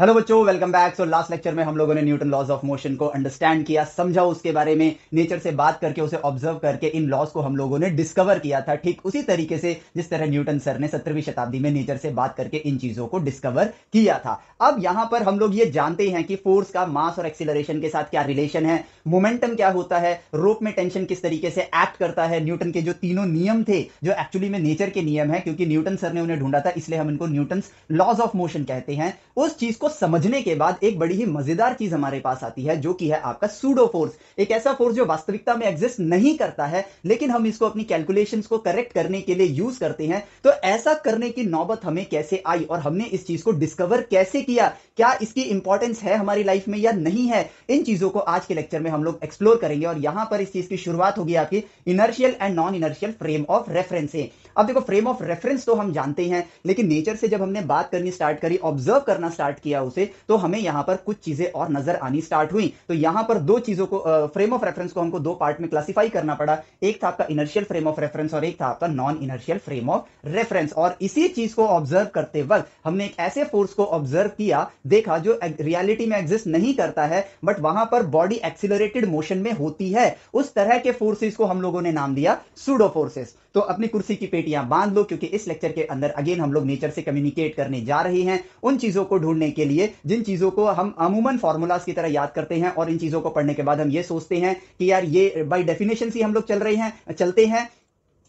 hello बच्चों welcome back so last lecture में हम लोगों ने न्यूटन लॉज ऑफ मोशन को अंडरस्टैंड किया समझा उसके बारे में नेचर से बात करके उसे ऑब्जर्व करके इन लॉज को हम लोगों ने डिस्कवर किया था ठीक उसी तरीके से जिस तरह न्यूटन सर ने सत्रहवीं शताब्दी में नेचर से बात करके इन चीजों को डिस्कवर किया था अब यहां पर हम लोग ये जानते हैं कि फोर्स का मास और एक्सिलरेशन के साथ क्या रिलेशन है मोमेंटम क्या होता है रोप में टेंशन किस तरीके से एक्ट करता है न्यूटन के जो तीनों नियम थे जो एक्चुअली में नेचर के नियम है क्योंकि न्यूटन सर ने उन्हें ढूंढा था इसलिए हम इनको न्यूटन लॉज ऑफ मोशन कहते हैं उस चीज इसको समझने के बाद एक बड़ी ही मजेदार चीज हमारे पास आती है जो कि है आपका सूडो फोर्स एक ऐसा फोर्स जो वास्तविकता में एग्जिस्ट नहीं करता है लेकिन हम इसको अपनी कैलकुलेशन को करेक्ट करने के लिए यूज करते हैं तो ऐसा करने की नौबत हमें कैसे आई और हमने इस चीज को डिस्कवर कैसे किया क्या इसकी इंपॉर्टेंस है हमारी लाइफ में या नहीं है इन चीजों को आज के लेक्चर में हम लोग एक्सप्लोर करेंगे और यहां पर इस चीज की शुरुआत होगी आपकी inertial and non inertial frame of reference अब देखो फ्रेम ऑफ रेफरेंस तो हम जानते हैं लेकिन नेचर से जब हमने बात करनी स्टार्ट करी ऑब्जर्व करना स्टार्ट किया उसे तो हमें यहां पर कुछ चीजें और नजर आनी स्टार्ट हुई तो यहां पर दो चीजों को फ्रेम ऑफ रेफरेंस को हमको दो पार्ट में क्लासीफाई करना पड़ा एक था आपका इनर्शियल फ्रेम ऑफ रेफरेंस और एक था आपका non inertial frame of reference और इसी चीज को ऑब्जर्व करते वक्त हमने एक ऐसे फोर्स को ऑब्जर्व किया देखा जो रियलिटी में एग्जिस्ट नहीं करता है बट वहां पर बॉडी एक्सिलरेटेड मोशन में होती है उस तरह के फोर्सेस को हम लोगों ने नाम दिया सूडो फोर्सेस तो अपनी कुर्सी की पेटियां बांध लो क्योंकि इस लेक्चर के अंदर अगेन हम लोग नेचर से कम्युनिकेट करने जा रहे हैं उन चीजों को ढूंढने के लिए जिन चीजों को हम अमूमन फॉर्मूलाज की तरह याद करते हैं और इन चीजों को पढ़ने के बाद हम ये सोचते हैं कि यार ये बाई डेफिनेशन से हम लोग चल रहे हैं चलते हैं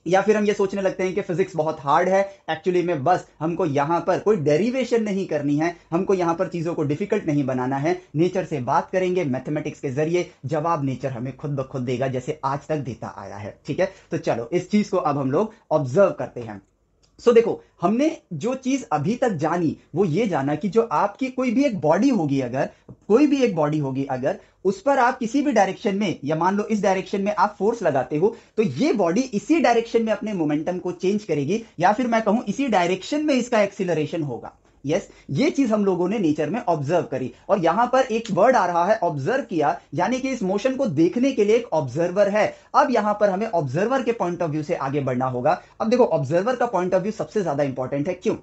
या फिर हम ये सोचने लगते हैं कि फिजिक्स बहुत हार्ड है एक्चुअली में बस हमको यहाँ पर कोई डेरिवेशन नहीं करनी है हमको यहाँ पर चीज़ों को डिफिकल्ट नहीं बनाना है नेचर से बात करेंगे मैथमेटिक्स के जरिए जवाब नेचर हमें खुद ब खुद देगा जैसे आज तक देता आया है ठीक है तो चलो इस चीज़ को अब हम लोग ऑब्जर्व करते हैं सो देखो हमने जो चीज अभी तक जानी वो ये जाना कि जो आपकी कोई भी एक बॉडी होगी अगर कोई भी एक बॉडी होगी अगर उस पर आप किसी भी डायरेक्शन में या मान लो इस डायरेक्शन में आप फोर्स लगाते हो तो ये बॉडी इसी डायरेक्शन में अपने मोमेंटम को चेंज करेगी या फिर मैं कहूं इसी डायरेक्शन में इसका एक्सिलरेशन होगा यस ये चीज हम लोगों ने नेचर में ऑब्जर्व करी और यहां पर एक वर्ड आ रहा है ऑब्जर्व किया यानी कि इस मोशन को देखने के लिए एक ऑब्जर्वर है अब यहां पर हमें ऑब्जर्वर के पॉइंट ऑफ व्यू से आगे बढ़ना होगा अब देखो ऑब्जर्वर का पॉइंट ऑफ व्यू सबसे ज्यादा इंपॉर्टेंट है क्यों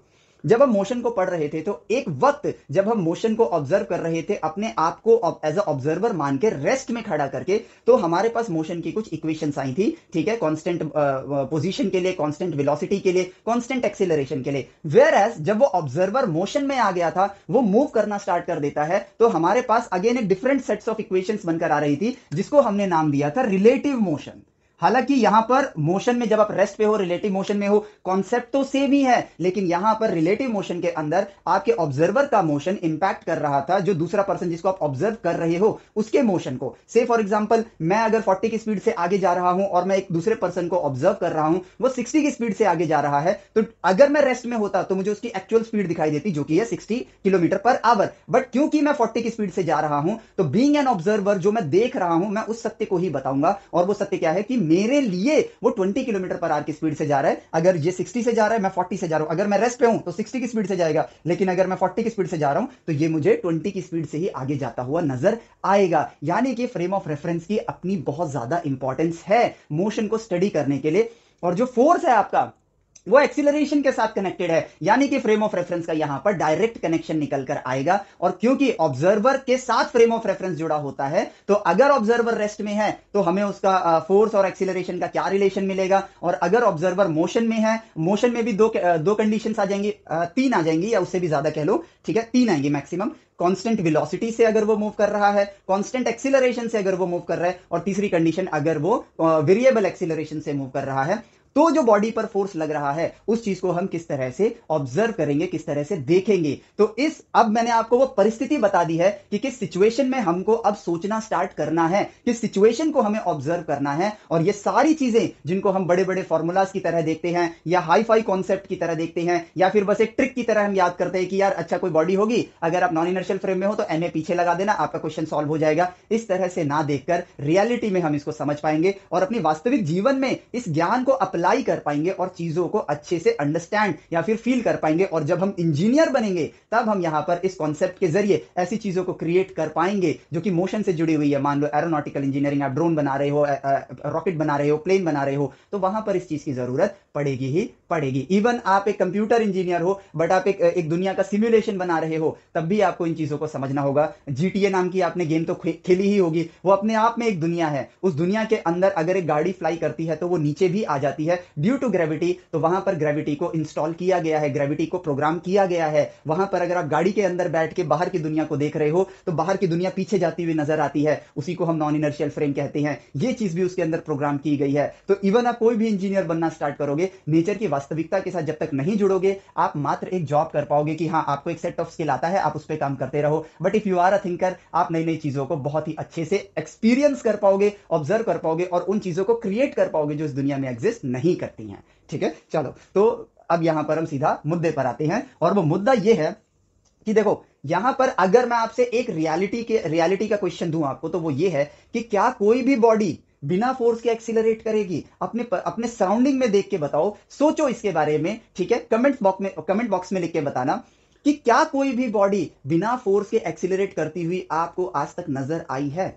जब हम मोशन को पढ़ रहे थे तो एक वक्त जब हम मोशन को ऑब्जर्व कर रहे थे अपने आप को एज अ ऑब्जर्वर मान के रेस्ट में खड़ा करके तो हमारे पास मोशन की कुछ इक्वेशन आई थी ठीक है कांस्टेंट पोजीशन uh, uh, के लिए कांस्टेंट वेलोसिटी के लिए कांस्टेंट एक्सेलरेशन के लिए वेयर एज जब वो ऑब्जर्वर मोशन में आ गया था वो मूव करना स्टार्ट कर देता है तो हमारे पास अगेन एक डिफरेंट सेट्स ऑफ इक्वेशन बनकर आ रही थी जिसको हमने नाम दिया था रिलेटिव मोशन हालांकि यहां पर मोशन में जब आप रेस्ट पे हो रिलेटिव मोशन में हो कॉन्सेप्ट तो सेम ही है लेकिन यहां पर रिलेटिव मोशन के अंदर आपके ऑब्जर्वर का मोशन इंपैक्ट कर रहा था जो दूसरा पर्सन जिसको आप ऑब्जर्व कर रहे हो उसके मोशन को से फॉर एग्जाम्पल मैं अगर फोर्टी की स्पीड से आगे जा रहा हूं और मैं एक दूसरे पर्सन को ऑब्जर्व कर रहा हूं वो सिक्सटी की स्पीड से आगे जा रहा है तो अगर मैं रेस्ट में होता तो मुझे उसकी एक्चुअल स्पीड दिखाई देती जो कि है sixty kilometre per hour but क्योंकि मैं फोर्टी की स्पीड से जा रहा हूं तो बींग एन ऑब्जर्वर जो मैं देख रहा हूं मैं उस सत्य को ही बताऊंगा और वो सत्य क्या है कि मेरे लिए वो 20 किलोमीटर पर आर की स्पीड से जा रहा है अगर ये 60 से जा रहा है मैं 40 से जा रहा हूं अगर मैं रेस्ट पे हूं तो 60 की स्पीड से जाएगा लेकिन अगर मैं 40 की स्पीड से जा रहा हूं तो ये मुझे 20 की स्पीड से ही आगे जाता हुआ नजर आएगा यानी कि फ्रेम ऑफ रेफरेंस की अपनी बहुत ज्यादा इंपॉर्टेंस है मोशन को स्टडी करने के लिए और जो फोर्स है आपका वो एक्सिलरेशन के साथ कनेक्टेड है यानी कि फ्रेम ऑफ रेफरेंस का यहां पर डायरेक्ट कनेक्शन निकल कर आएगा और क्योंकि ऑब्जर्वर के साथ फ्रेम ऑफ रेफरेंस जुड़ा होता है तो अगर ऑब्जर्वर रेस्ट में है तो हमें उसका फोर्स और एक्सिलरेशन का क्या रिलेशन मिलेगा और अगर ऑब्जर्वर मोशन में है मोशन में भी दो दो कंडीशन आ जाएंगी तीन आ जाएंगी या उससे भी ज्यादा कह लो ठीक है तीन आएंगी मैक्सिमम कांस्टेंट वेलोसिटी से अगर वो मूव कर रहा है कांस्टेंट एक्सिलरेशन से अगर वो मूव कर रहा है और तीसरी कंडीशन अगर वो वेरिएबल एक्सिलरेशन से मूव कर रहा है तो जो बॉडी पर फोर्स लग रहा है उस चीज को हम किस तरह से ऑब्जर्व करेंगे किस तरह से देखेंगे तो इस अब मैंने आपको वो परिस्थिति बता दी है कि किस सिचुएशन में हमको अब सोचना स्टार्ट करना है किस सिचुएशन को हमें ऑब्जर्व करना है और ये सारी चीजें जिनको हम बड़े बड़े फॉर्मूलाज की तरह देखते हैं या हाई फाई कॉन्सेप्ट की तरह देखते हैं या फिर बस एक ट्रिक की तरह हम याद करते हैं कि यार अच्छा कोई बॉडी होगी अगर आप नॉन इनर्शियल फ्रेम में हो तो एनए पीछे लगा देना आपका क्वेश्चन सॉल्व हो जाएगा इस तरह से ना देखकर रियलिटी में हम इसको समझ पाएंगे और अपनी वास्तविक जीवन में इस ज्ञान को अप्लाई अप्लाई कर पाएंगे और चीज़ों को अच्छे से अंडरस्टैंड या फिर फील कर पाएंगे और जब हम इंजीनियर बनेंगे तब हम यहां पर इस कॉन्सेप्ट के जरिए ऐसी चीज़ों को क्रिएट कर पाएंगे जो कि मोशन से जुड़ी हुई है मान लो एरोनॉटिकल इंजीनियरिंग आप ड्रोन बना रहे हो रॉकेट बना रहे हो प्लेन बना रहे हो तो वहां पर इस चीज़ की ज़रूरत पड़ेगी ही पड़ेगी इवन आप एक कंप्यूटर इंजीनियर हो बट आप एक एक दुनिया का सिमुलेशन बना रहे हो तब भी आपको इन चीज़ों को समझना होगा जीटीए नाम की आपने गेम तो खेली ही होगी वो अपने आप में एक दुनिया है उस दुनिया के अंदर अगर एक गाड़ी फ्लाई करती है तो वो नीचे भी आ जाती है है ड्यू टू ग्रेविटी तो वहां पर ग्रेविटी को इंस्टॉल किया गया है ग्रेविटी को प्रोग्राम किया गया है वहां पर अगर आप गाड़ी के अंदर बैठ के बाहर की दुनिया को देख रहे हो तो बाहर की दुनिया पीछे जाती हुई नजर आती है उसी को हम नॉन इनर्शियल फ्रेम कहते हैं ये चीज भी उसके अंदर प्रोग्राम की गई है तो इवन आप कोई भी इंजीनियर बनना स्टार्ट करोगे नेचर की वास्तविकता के साथ जब तक नहीं जुड़ोगे आप मात्र एक जॉब कर पाओगे कि हाँ आपको एक सेट ऑफ स्किल आता है आप उस पर काम करते रहो but if you are a thinker आप नई नई चीजों को बहुत ही अच्छे से एक्सपीरियंस कर पाओगे ऑब्जर्व कर पाओगे और उन चीजों को क्रिएट कर पाओगे जो इस दुनिया में एग्जिस्ट नहीं नहीं करती हैं ठीक है चलो तो अब यहां पर हम सीधा मुद्दे पर आते हैं और वो मुद्दा ये है कि देखो यहां पर अगर मैं आपसे एक रियलिटी के रियलिटी का क्वेश्चन दूं आपको तो वो ये है कि क्या कोई भी बॉडी बिना फोर्स के एक्सिलरेट करेगी अपने पर, अपने सराउंडिंग में देख के बताओ सोचो इसके बारे में ठीक है कमेंट बॉक्स में कमेंट बॉक्स में लिख के बताना कि क्या कोई भी बॉडी बिना फोर्स के एक्सिलरेट करती हुई आपको आज तक नजर आई है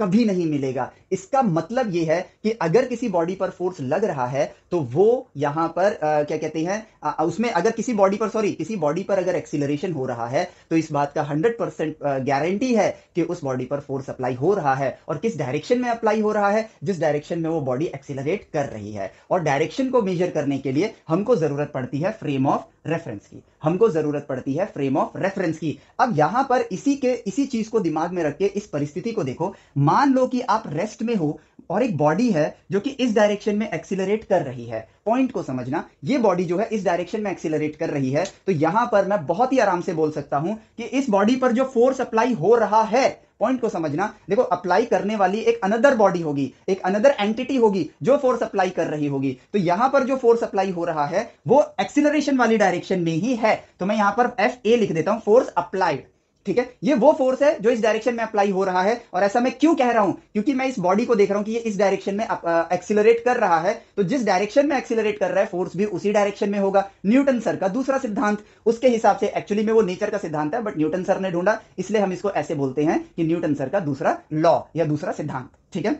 कभी नहीं मिलेगा इसका मतलब यह है कि अगर किसी बॉडी पर फोर्स लग रहा है तो वो यहां पर आ, क्या कहते हैं उसमें अगर किसी बॉडी पर सॉरी किसी बॉडी पर अगर एक्सिलरेशन हो रहा है तो इस बात का हंड्रेड परसेंट गारंटी है कि उस बॉडी पर फोर्स अप्लाई हो रहा है और किस डायरेक्शन में अप्लाई हो रहा है जिस डायरेक्शन में वो बॉडी एक्सिलरेट कर रही है और डायरेक्शन को मेजर करने के लिए हमको जरूरत पड़ती है फ्रेम ऑफ रेफरेंस की हमको जरूरत पड़ती है फ्रेम ऑफ रेफरेंस की अब यहां पर इसी के इसी चीज को दिमाग में रख के इस परिस्थिति को देखो मान लो कि आप रेस्ट में हो और एक बॉडी है जो कि इस डायरेक्शन में एक्सिलरेट कर रही है पॉइंट को समझना ये बॉडी जो है इस डायरेक्शन में एक्सिलरेट कर रही है तो यहां पर मैं बहुत ही आराम से बोल सकता हूं कि इस बॉडी पर जो फोर्स अप्लाई हो रहा है पॉइंट को समझना देखो अप्लाई करने वाली एक अनदर बॉडी होगी एक अनदर एंटिटी होगी जो फोर्स अप्लाई कर रही होगी तो यहां पर जो फोर्स अप्लाई हो रहा है वो एक्सिलरेशन वाली डायरेक्शन में ही है तो मैं यहां पर एफ ए लिख देता हूं फोर्स अप्लाइड ठीक है ये वो फोर्स है जो इस डायरेक्शन में अप्लाई हो रहा है और ऐसा मैं क्यों कह रहा हूं क्योंकि मैं इस बॉडी को देख रहा हूं कि ये इस डायरेक्शन में एक्सिलरेट कर रहा है तो जिस डायरेक्शन में एक्सिलरेट कर रहा है फोर्स भी उसी डायरेक्शन में होगा न्यूटन सर का दूसरा सिद्धांत उसके हिसाब से एक्चुअली में वो नेचर का सिद्धांत है बट न्यूटन सर ने ढूंढा इसलिए हम इसको ऐसे बोलते हैं कि न्यूटन सर का दूसरा लॉ या दूसरा सिद्धांत ठीक है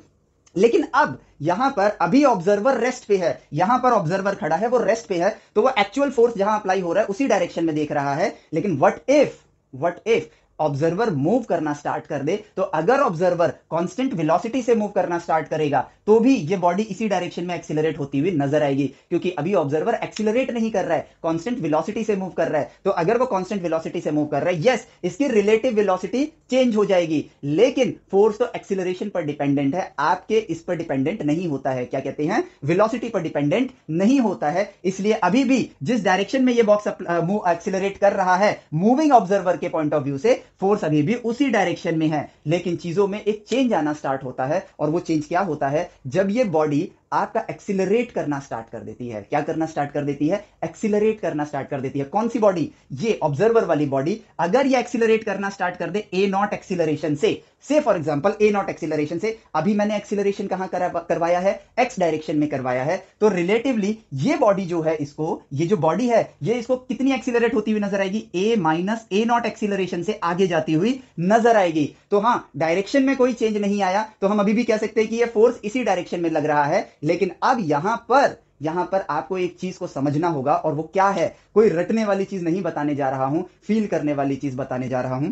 लेकिन अब यहां पर अभी ऑब्जर्वर रेस्ट पे है यहां पर ऑब्जर्वर खड़ा है वो रेस्ट पे है तो वो एक्चुअल फोर्स जहां अप्लाई हो रहा है उसी डायरेक्शन में देख रहा है लेकिन what if What if observer move करना स्टार्ट कर दे तो अगर ऑब्जर्वर कांस्टेंट वेलोसिटी से मूव करना स्टार्ट करेगा तो भी ये बॉडी इसी डायरेक्शन में एक्सिलरेट होती हुई नजर आएगी क्योंकि अभी ऑब्जर्वर एक्सिलरेट नहीं कर रहा है कांस्टेंट वेलोसिटी से मूव कर रहा है तो अगर वो कांस्टेंट वेलोसिटी से मूव कर रहा है यस इसकी रिलेटिव वेलोसिटी चेंज हो जाएगी लेकिन फोर्स तो एक्सिलरेशन पर डिपेंडेंट है आपके इस पर डिपेंडेंट नहीं होता है क्या कहते हैं वेलोसिटी पर डिपेंडेंट नहीं होता है इसलिए अभी भी जिस डायरेक्शन में ये बॉक्स एक्सिलरेट कर रहा है मूविंग ऑब्जर्वर के पॉइंट ऑफ व्यू से फोर्स अभी भी उसी डायरेक्शन में है लेकिन चीजों में एक चेंज आना स्टार्ट होता है और वो चेंज क्या होता है जब ये बॉडी आपका एक्सिलरेट करना स्टार्ट कर देती है क्या करना स्टार्ट कर देती है एक्सिलरेट करना स्टार्ट कर देती है कौन सी बॉडी ये ऑब्जर्वर वाली बॉडी अगर ये एक्सिलरेट करना स्टार्ट कर दे ए नॉट एक्सिलरेशन से से for example a naught acceleration से अभी मैंने एक्सिलरेशन कहां करवाया है एक्स डायरेक्शन में करवाया है तो रिलेटिवली ये बॉडी जो है इसको ये जो बॉडी है ये इसको कितनी एक्सिलरेट होती हुई नजर आएगी a minus a naught acceleration से आगे जाती हुई नजर आएगी तो हाँ डायरेक्शन में कोई चेंज नहीं आया तो हम अभी भी कह सकते हैं कि ये फोर्स इसी डायरेक्शन में लग रहा है लेकिन अब यहां पर यहां पर आपको एक चीज को समझना होगा और वो क्या है कोई रटने वाली चीज नहीं बताने जा रहा हूं फील करने वाली चीज बताने जा रहा हूं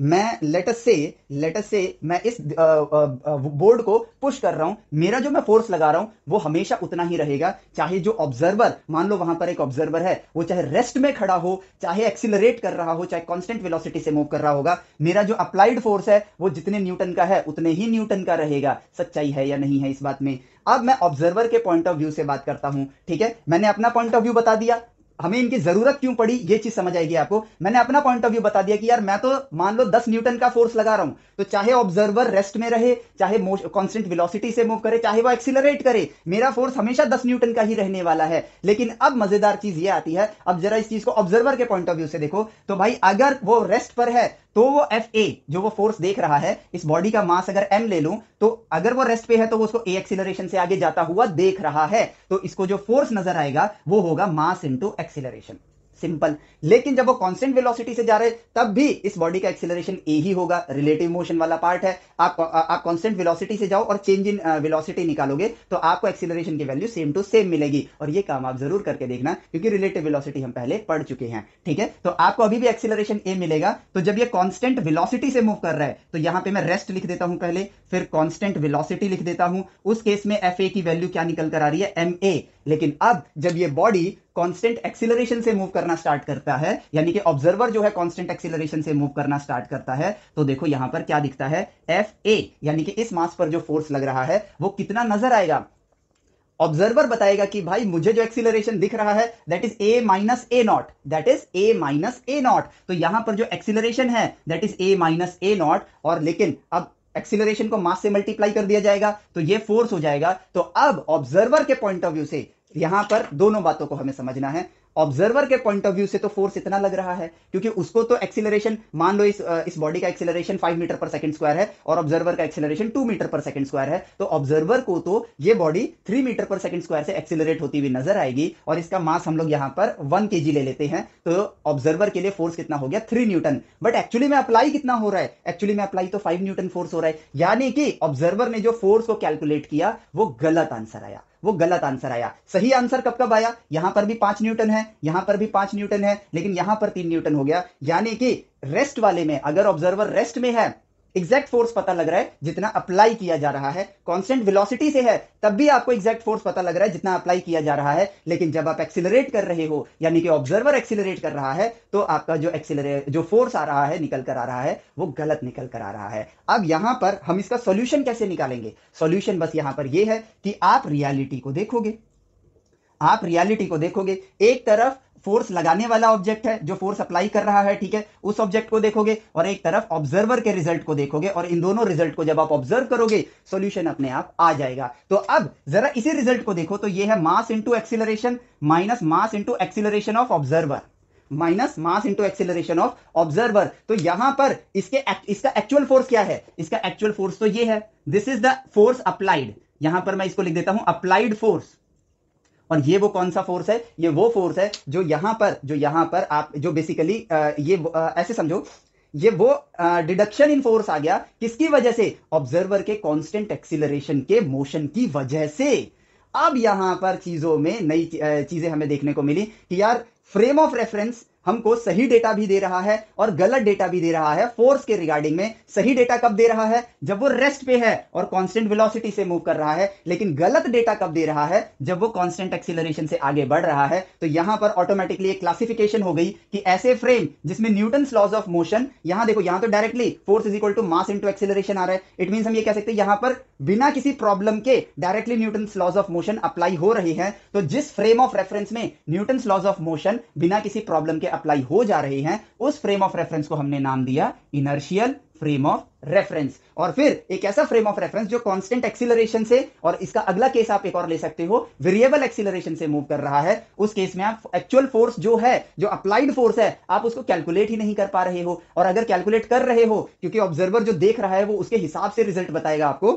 मैं लेटस से लेटस से मैं इस बोर्ड को पुश कर रहा हूं मेरा जो मैं फोर्स लगा रहा हूं वो हमेशा उतना ही रहेगा चाहे जो ऑब्जर्वर मान लो वहां पर एक ऑब्जर्वर है वो चाहे रेस्ट में खड़ा हो चाहे एक्सिलरेट कर रहा हो चाहे कॉन्स्टेंट वेलोसिटी से मूव कर रहा होगा मेरा जो अप्लाइड फोर्स है वो जितने न्यूटन का है उतने ही न्यूटन का रहेगा सच्चाई है या नहीं है इस बात में अब मैं ऑब्जर्वर के पॉइंट ऑफ व्यू से बात करता हूं ठीक है मैंने अपना पॉइंट ऑफ व्यू बता दिया हमें इनकी जरूरत क्यों पड़ी ये चीज समझ आएगी आपको मैंने अपना पॉइंट ऑफ व्यू बता दिया कि यार मैं तो मान लो 10 न्यूटन का फोर्स लगा रहा हूं तो चाहे ऑब्जर्वर रेस्ट में रहे चाहे कॉन्स्टेंट वेलोसिटी से मूव करे चाहे वो एक्सिलरेट करे मेरा फोर्स हमेशा 10 न्यूटन का ही रहने वाला है लेकिन अब मजेदार चीज ये आती है अब जरा इस चीज को ऑब्जर्वर के पॉइंट ऑफ व्यू से देखो तो भाई अगर वो रेस्ट पर है तो वो एफ ए जो वो फोर्स देख रहा है इस बॉडी का मास अगर एम ले लू तो अगर वो रेस्ट पे है तो वो उसको ए एक्सिलरेशन से आगे जाता हुआ देख रहा है तो इसको जो फोर्स नजर आएगा वो होगा मास इंटू एक्सिलरेशन सिंपल लेकिन जब वो कांस्टेंट वेलोसिटी से जा रहे तब भी इस बॉडी का एक्सिलरेशन ए ही होगा रिलेटिव मोशन वाला पार्ट है आप आप कॉन्स्टेंट वेलोसिटी से जाओ और चेंज इन वेलोसिटी निकालोगे तो आपको एक्सीलरेशन की वैल्यू सेम टू सेम मिलेगी और ये काम आप जरूर करके देखना क्योंकि रिलेटिव वेलोसिटी हम पहले पढ़ चुके हैं ठीक है तो आपको अभी भी एक्सीलरेशन ए मिलेगा तो जब ये कॉन्स्टेंट वेलोसिटी से मूव कर रहा है तो यहां पर मैं रेस्ट लिख देता हूं पहले फिर कॉन्स्टेंट वेलोसिटी लिख देता हूं उस केस में एफ की वैल्यू क्या निकल कर आ रही है एम लेकिन अब जब ये बॉडी कांस्टेंट एक्सिलरेशन से मूव करना स्टार्ट करता है यानी कि ऑब्जर्वर जो है कांस्टेंट एक्सिलरेशन से मूव करना स्टार्ट करता है तो देखो यहां पर क्या दिखता है एफ एफ ए यानी कि इस मास पर जो फोर्स लग रहा है वो कितना नजर आएगा ऑब्जर्वर बताएगा कि भाई मुझे जो एक्सिलरेशन दिख रहा है that is a minus a naught that is a minus a naught तो यहां पर जो एक्सिलरेशन है that is a minus a naught और लेकिन अब एक्सिलरेशन को मास से मल्टीप्लाई कर दिया जाएगा तो ये फोर्स हो जाएगा तो अब ऑब्जर्वर के पॉइंट ऑफ व्यू से यहां पर दोनों बातों को हमें समझना है ऑब्जर्वर के पॉइंट ऑफ व्यू से तो फोर्स इतना लग रहा है क्योंकि उसको तो एक्सिलरेशन मान लो इस इस बॉडी का acceleration five metre per second square है और ऑब्जर्वर का acceleration two metre per second square है तो ऑब्जर्वर को तो ये body three metre per second square से एक्सिलरेट होती हुई नजर आएगी और इसका मास हम लोग यहां पर वन के ले लेते हैं तो ऑब्जर्वर के लिए फोर्स कितना हो गया थ्री न्यूटन बट एक्चुअली में अप्लाई कितना हो रहा है एक्चुअली में अप्लाई तो फाइव न्यूटन फोर्स हो रहा है यानी कि ऑब्जर्वर ने जो फोर्स को कैलकुलेट किया वो गलत आंसर आया वो गलत आंसर आया सही आंसर कब कब आया यहां पर भी पांच न्यूटन है यहां पर भी पांच न्यूटन है लेकिन यहां पर तीन न्यूटन हो गया यानी कि रेस्ट वाले में अगर ऑब्जर्वर रेस्ट में है एग्जैक्ट फोर्स पता लग रहा है जितना अप्लाई किया जा रहा है कॉन्स्टेंट वेलोसिटी से है तब भी आपको एग्जैक्ट फोर्स पता लग रहा है जितना अप्लाई किया जा रहा है लेकिन जब आप एक्सिलरेट कर रहे हो यानी कि ऑब्जर्वर एक्सिलरेट कर रहा है तो आपका जो एक्सिलरेट जो फोर्स आ रहा है निकल कर आ रहा है वो गलत निकल कर आ रहा है अब यहां पर हम इसका सोल्यूशन कैसे निकालेंगे सोल्यूशन बस यहां पर यह है कि आप रियालिटी को देखोगे आप रियलिटी को देखोगे एक तरफ फोर्स लगाने वाला ऑब्जेक्ट है जो फोर्स अप्लाई कर रहा है ठीक है उस ऑब्जेक्ट को देखोगे और एक तरफ ऑब्जर्वर के रिजल्ट को देखोगे और इन दोनों रिजल्ट को जब आप ऑब्जर्व करोगे सॉल्यूशन अपने आप आ जाएगा तो अब जरा इसी रिजल्ट को देखो तो ये है mass into acceleration minus mass into acceleration of observer minus mass into acceleration of observer तो यहां पर इसके इसका एक्चुअल फोर्स क्या है इसका एक्चुअल फोर्स तो ये है this is the force applied यहां पर मैं इसको लिख देता हूं अप्लाइड फोर्स और ये वो कौन सा फोर्स है ये वो फोर्स है जो यहां पर जो यहां पर आप जो बेसिकली ये ऐसे समझो ये वो डिडक्शन इन फोर्स आ गया किसकी वजह से ऑब्जर्वर के कांस्टेंट एक्सिलरेशन के मोशन की वजह से अब यहां पर चीजों में नई चीजें हमें देखने को मिली कि यार फ्रेम ऑफ रेफरेंस हमको सही डेटा भी दे रहा है और गलत डेटा भी दे रहा है फोर्स के रिगार्डिंग में सही डेटा कब दे रहा है जब वो रेस्ट पे है और कांस्टेंट वेलोसिटी से मूव कर रहा है लेकिन गलत डेटा कब दे रहा है जब वो कांस्टेंट एक्सिलरेशन से आगे बढ़ रहा है तो यहां पर ऑटोमेटिकली एक क्लासिफिकेशन हो गई कि ऐसे फ्रेम जिसमें न्यूटन लॉज ऑफ मोशन यहां देखो यहां तो directly force is equal to mass into acceleration आ रहा है इट मीन हम ये कह सकते हैं यहां पर बिना किसी प्रॉब्लम के directly Newton laws of motion apply हो रही है तो जिस फ्रेम ऑफ रेफरेंस में न्यूटन लॉज ऑफ मोशन बिना किसी प्रॉब्लम के अप्लाई हो जा रहे हैं उस फ्रेम ऑफ रेफरेंस को हमने नाम दिया इनर्शियल फ्रेम ऑफ रेफरेंस और फिर एक ऐसा फ्रेम ऑफ रेफरेंस जो कांस्टेंट एक्सिलरेशन से और इसका अगला केस आप एक और ले सकते हो वेरिएबल एक्सिलरेशन से मूव कर रहा है उस केस में आप एक्चुअल फोर्स जो है जो अप्लाइड फोर्स है आप उसको कैलकुलेट ही नहीं कर पा रहे हो और अगर कैलकुलेट कर रहे हो क्योंकि ऑब्जर्वर जो देख रहा है वो उसके हिसाब से रिजल्ट बताएगा आपको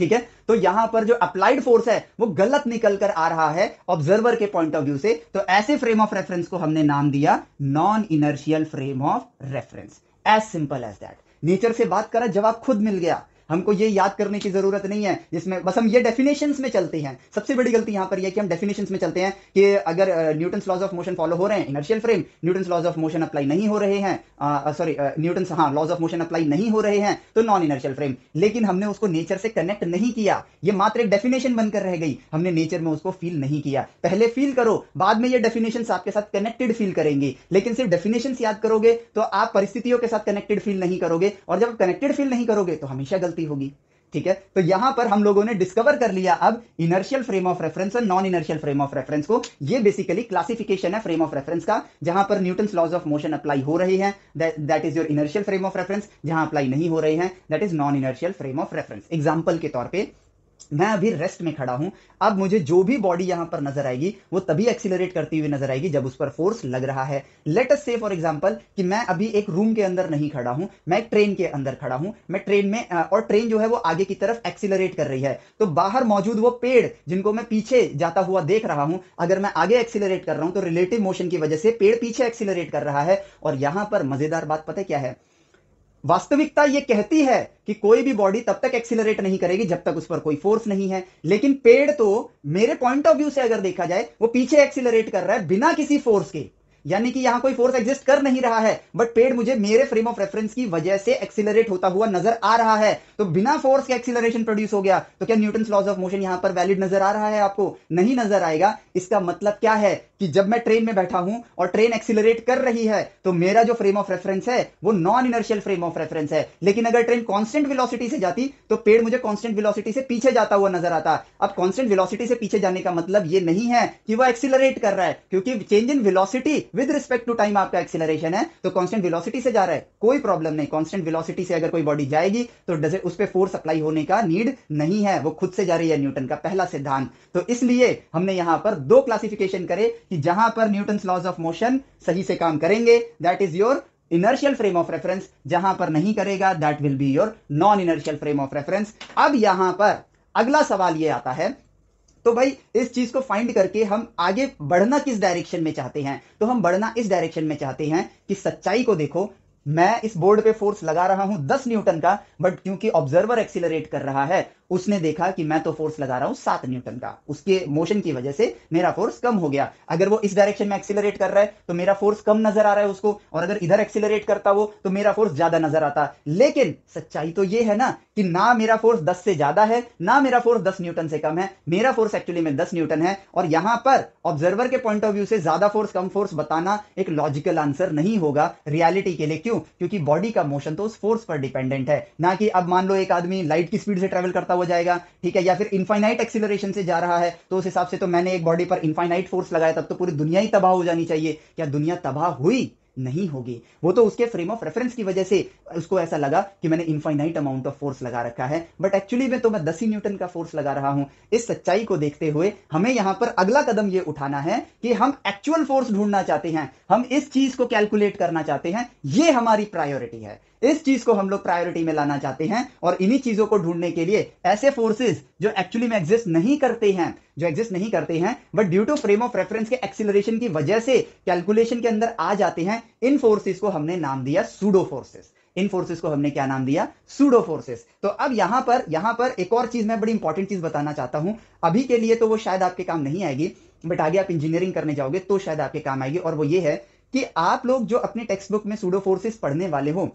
ठीक है तो यहां पर जो अप्लाइड फोर्स है वो गलत निकल कर आ रहा है ऑब्जर्वर के पॉइंट ऑफ व्यू से तो ऐसे फ्रेम ऑफ रेफरेंस को हमने नाम दिया non inertial frame of reference as simple as that nature से बात करा जवाब खुद मिल गया हमको ये याद करने की ज़रूरत नहीं है जिसमें बस हम ये डेफिनेशन में चलते हैं सबसे बड़ी गलती यहां पर यह कि हम डेफिनेशन में चलते हैं कि अगर Newton laws of motion follow हो रहे हैं inertial frame Newton laws of motion apply नहीं हो रहे हैं सॉरी न्यूटन हाँ लॉज ऑफ मोशन अप्लाई नहीं हो रहे हैं तो नॉन इनर्शियल फ्रेम लेकिन हमने उसको नेचर से कनेक्ट नहीं किया ये मात्र एक डेफिनेशन बनकर रह गई हमने नेचर में उसको फील नहीं किया पहले फील करो बाद में ये डेफिनेशन आपके साथ कनेक्टेड फील करेंगे लेकिन सिर्फ डेफिनेशन याद करोगे तो आप परिस्थितियों के साथ कनेक्टेड फील नहीं करोगे और जब कनेक्टेड फील नहीं करोगे तो हमेशा गलती गति होगी ठीक है तो यहां पर हम लोगों ने डिस्कवर कर लिया अब इनर्शियल फ्रेम ऑफ रेफरेंस और non inertial frame of reference को ये बेसिकली क्लासिफिकेशन है फ्रेम ऑफ रेफरेंस का जहां पर Newton laws of motion apply हो रहे हैं that is your inertial frame of reference जहां अप्लाई नहीं हो रहे हैं that is non inertial frame of reference example के तौर पर मैं अभी रेस्ट में खड़ा हूं अब मुझे जो भी बॉडी यहां पर नजर आएगी वो तभी एक्सिलरेट करती हुई नजर आएगी जब उस पर फोर्स लग रहा है लेट अस से फॉर एग्जांपल कि मैं अभी एक रूम के अंदर नहीं खड़ा हूं मैं ट्रेन के अंदर खड़ा हूं मैं ट्रेन में और ट्रेन जो है वो आगे की तरफ एक्सिलरेट कर रही है तो बाहर मौजूद वो पेड़ जिनको मैं पीछे जाता हुआ देख रहा हूं अगर मैं आगे एक्सिलरेट कर रहा हूं तो रिलेटिव मोशन की वजह से पेड़ पीछे एक्सिलरेट कर रहा है और यहां पर मजेदार बात पता क्या है वास्तविकता ये कहती है कि कोई भी बॉडी तब तक एक्सिलरेट नहीं करेगी जब तक उस पर कोई फोर्स नहीं है लेकिन पेड़ तो मेरे पॉइंट ऑफ व्यू से अगर देखा जाए वो पीछे एक्सिलरेट कर रहा है बिना किसी फोर्स के यानी कि यहां कोई फोर्स एग्जिस्ट कर नहीं रहा है बट पेड़ मुझे मेरे फ्रेम ऑफ रेफरेंस की वजह से एक्सिलरेट होता हुआ नजर आ रहा है तो बिना फोर्स के एक्सिलरेशन प्रोड्यूस हो गया तो क्या न्यूटन लॉज ऑफ मोशन यहां पर वैलिड नजर आ रहा है आपको नहीं नजर आएगा इसका मतलब क्या है कि जब मैं ट्रेन में बैठा हूं और ट्रेन एक्सिलरेट कर रही है तो मेरा जो फ्रेम ऑफ रेफरेंस है वो non inertial frame of reference है लेकिन अगर ट्रेन कांस्टेंट वेलोसिटी से जाती तो पेड़ मुझे कांस्टेंट वेलोसिटी से पीछे जाता हुआ नजर आता अब कांस्टेंट वेलोसिटी से पीछे जाने का मतलब ये नहीं है कि वह एक्सिलरेट कर रहा है क्योंकि change in velocity with respect to time आपका एक्सिलरेशन है तो कॉन्स्टेंट विलोसिटी से जा रहा है कोई प्रॉब्लम नहीं कॉन्स्टेंट विलोसिटी से अगर कोई बॉडी जाएगी तो उस पर फोर्स अप्लाई होने का नीड नहीं है वो खुद से जा रही है न्यूटन का पहला सिद्धांत तो इसलिए हमने यहां पर दो क्लासिफिकेशन करे कि जहां पर न्यूटन लॉज ऑफ मोशन सही से काम करेंगे that is your inertial frame of reference जहां पर नहीं करेगा that will be your non inertial frame of reference अब यहां पर अगला सवाल ये आता है तो भाई इस चीज को फाइंड करके हम आगे बढ़ना किस डायरेक्शन में चाहते हैं तो हम बढ़ना इस डायरेक्शन में चाहते हैं कि सच्चाई को देखो मैं इस बोर्ड पे फोर्स लगा रहा हूं 10 न्यूटन का बट क्योंकि ऑब्जर्वर एक्सिलरेट कर रहा है उसने देखा कि मैं तो फोर्स लगा रहा हूं सात न्यूटन का उसके मोशन की वजह से मेरा फोर्स कम हो गया अगर वो इस डायरेक्शन में एक्सिलरेट कर रहा है तो मेरा फोर्स कम नजर आ रहा है उसको और अगर इधर एक्सिलरेट करता वो तो मेरा फोर्स ज्यादा नजर आता लेकिन सच्चाई तो ये है ना कि ना मेरा फोर्स दस से ज्यादा है ना मेरा फोर्स दस न्यूटन से कम है मेरा फोर्स एक्चुअली में दस न्यूटन है और यहां पर ऑब्जर्वर के पॉइंट ऑफ व्यू से ज्यादा फोर्स कम फोर्स बताना एक लॉजिकल आंसर नहीं होगा रियलिटी के लिए क्यों क्योंकि बॉडी का मोशन तो उस फोर्स पर डिपेंडेंट है ना कि अब मान लो एक आदमी लाइट की स्पीड से ट्रेवल करता हो जाएगा ठीक है या फिर इन्फाइनाइट एक्सिलरेशन से जा रहा है तो उस हिसाब से तो मैंने एक बॉडी पर इन्फाइनाइट फोर्स लगाया तब तो पूरी दुनिया ही तबाह हो जानी चाहिए क्या दुनिया तबाह हुई नहीं होगी वो तो उसके फ्रेम ऑफ रेफरेंस की वजह से उसको ऐसा लगा कि मैंने इनफाइनाइट अमाउंट ऑफ फोर्स लगा रखा है बट एक्चुअली में तो मैं दस ही न्यूटन का फोर्स लगा रहा हूं इस सच्चाई को देखते हुए हमें यहां पर अगला कदम ये उठाना है कि हम एक्चुअल फोर्स ढूंढना चाहते हैं हम इस चीज को कैलकुलेट करना चाहते हैं ये हमारी प्रायोरिटी है इस चीज को हम लोग प्रायोरिटी में लाना चाहते हैं और इन्हीं चीजों को ढूंढने के लिए ऐसे फोर्सेस जो एक्चुअली में एग्जिस्ट नहीं करते हैं जो एग्जिस्ट नहीं करते हैं but due to frame of reference के एक्सिलरेशन की वजह से कैलकुलेशन के अंदर आ जाते हैं इन फोर्सेस को हमने नाम दिया सूडो फोर्सेस इन फोर्सेस को हमने क्या नाम दिया सूडो फोर्सेस तो अब यहां पर यहां पर एक और चीज मैं बड़ी इंपॉर्टेंट चीज बताना चाहता हूं अभी के लिए तो वो शायद आपके काम नहीं आएगी बट आगे आप इंजीनियरिंग करने जाओगे तो शायद आपके काम आएगी और वो ये है कि आप लोग जो अपने टेक्स्ट बुक में सूडो फोर्सेस पढ़ने वाले हो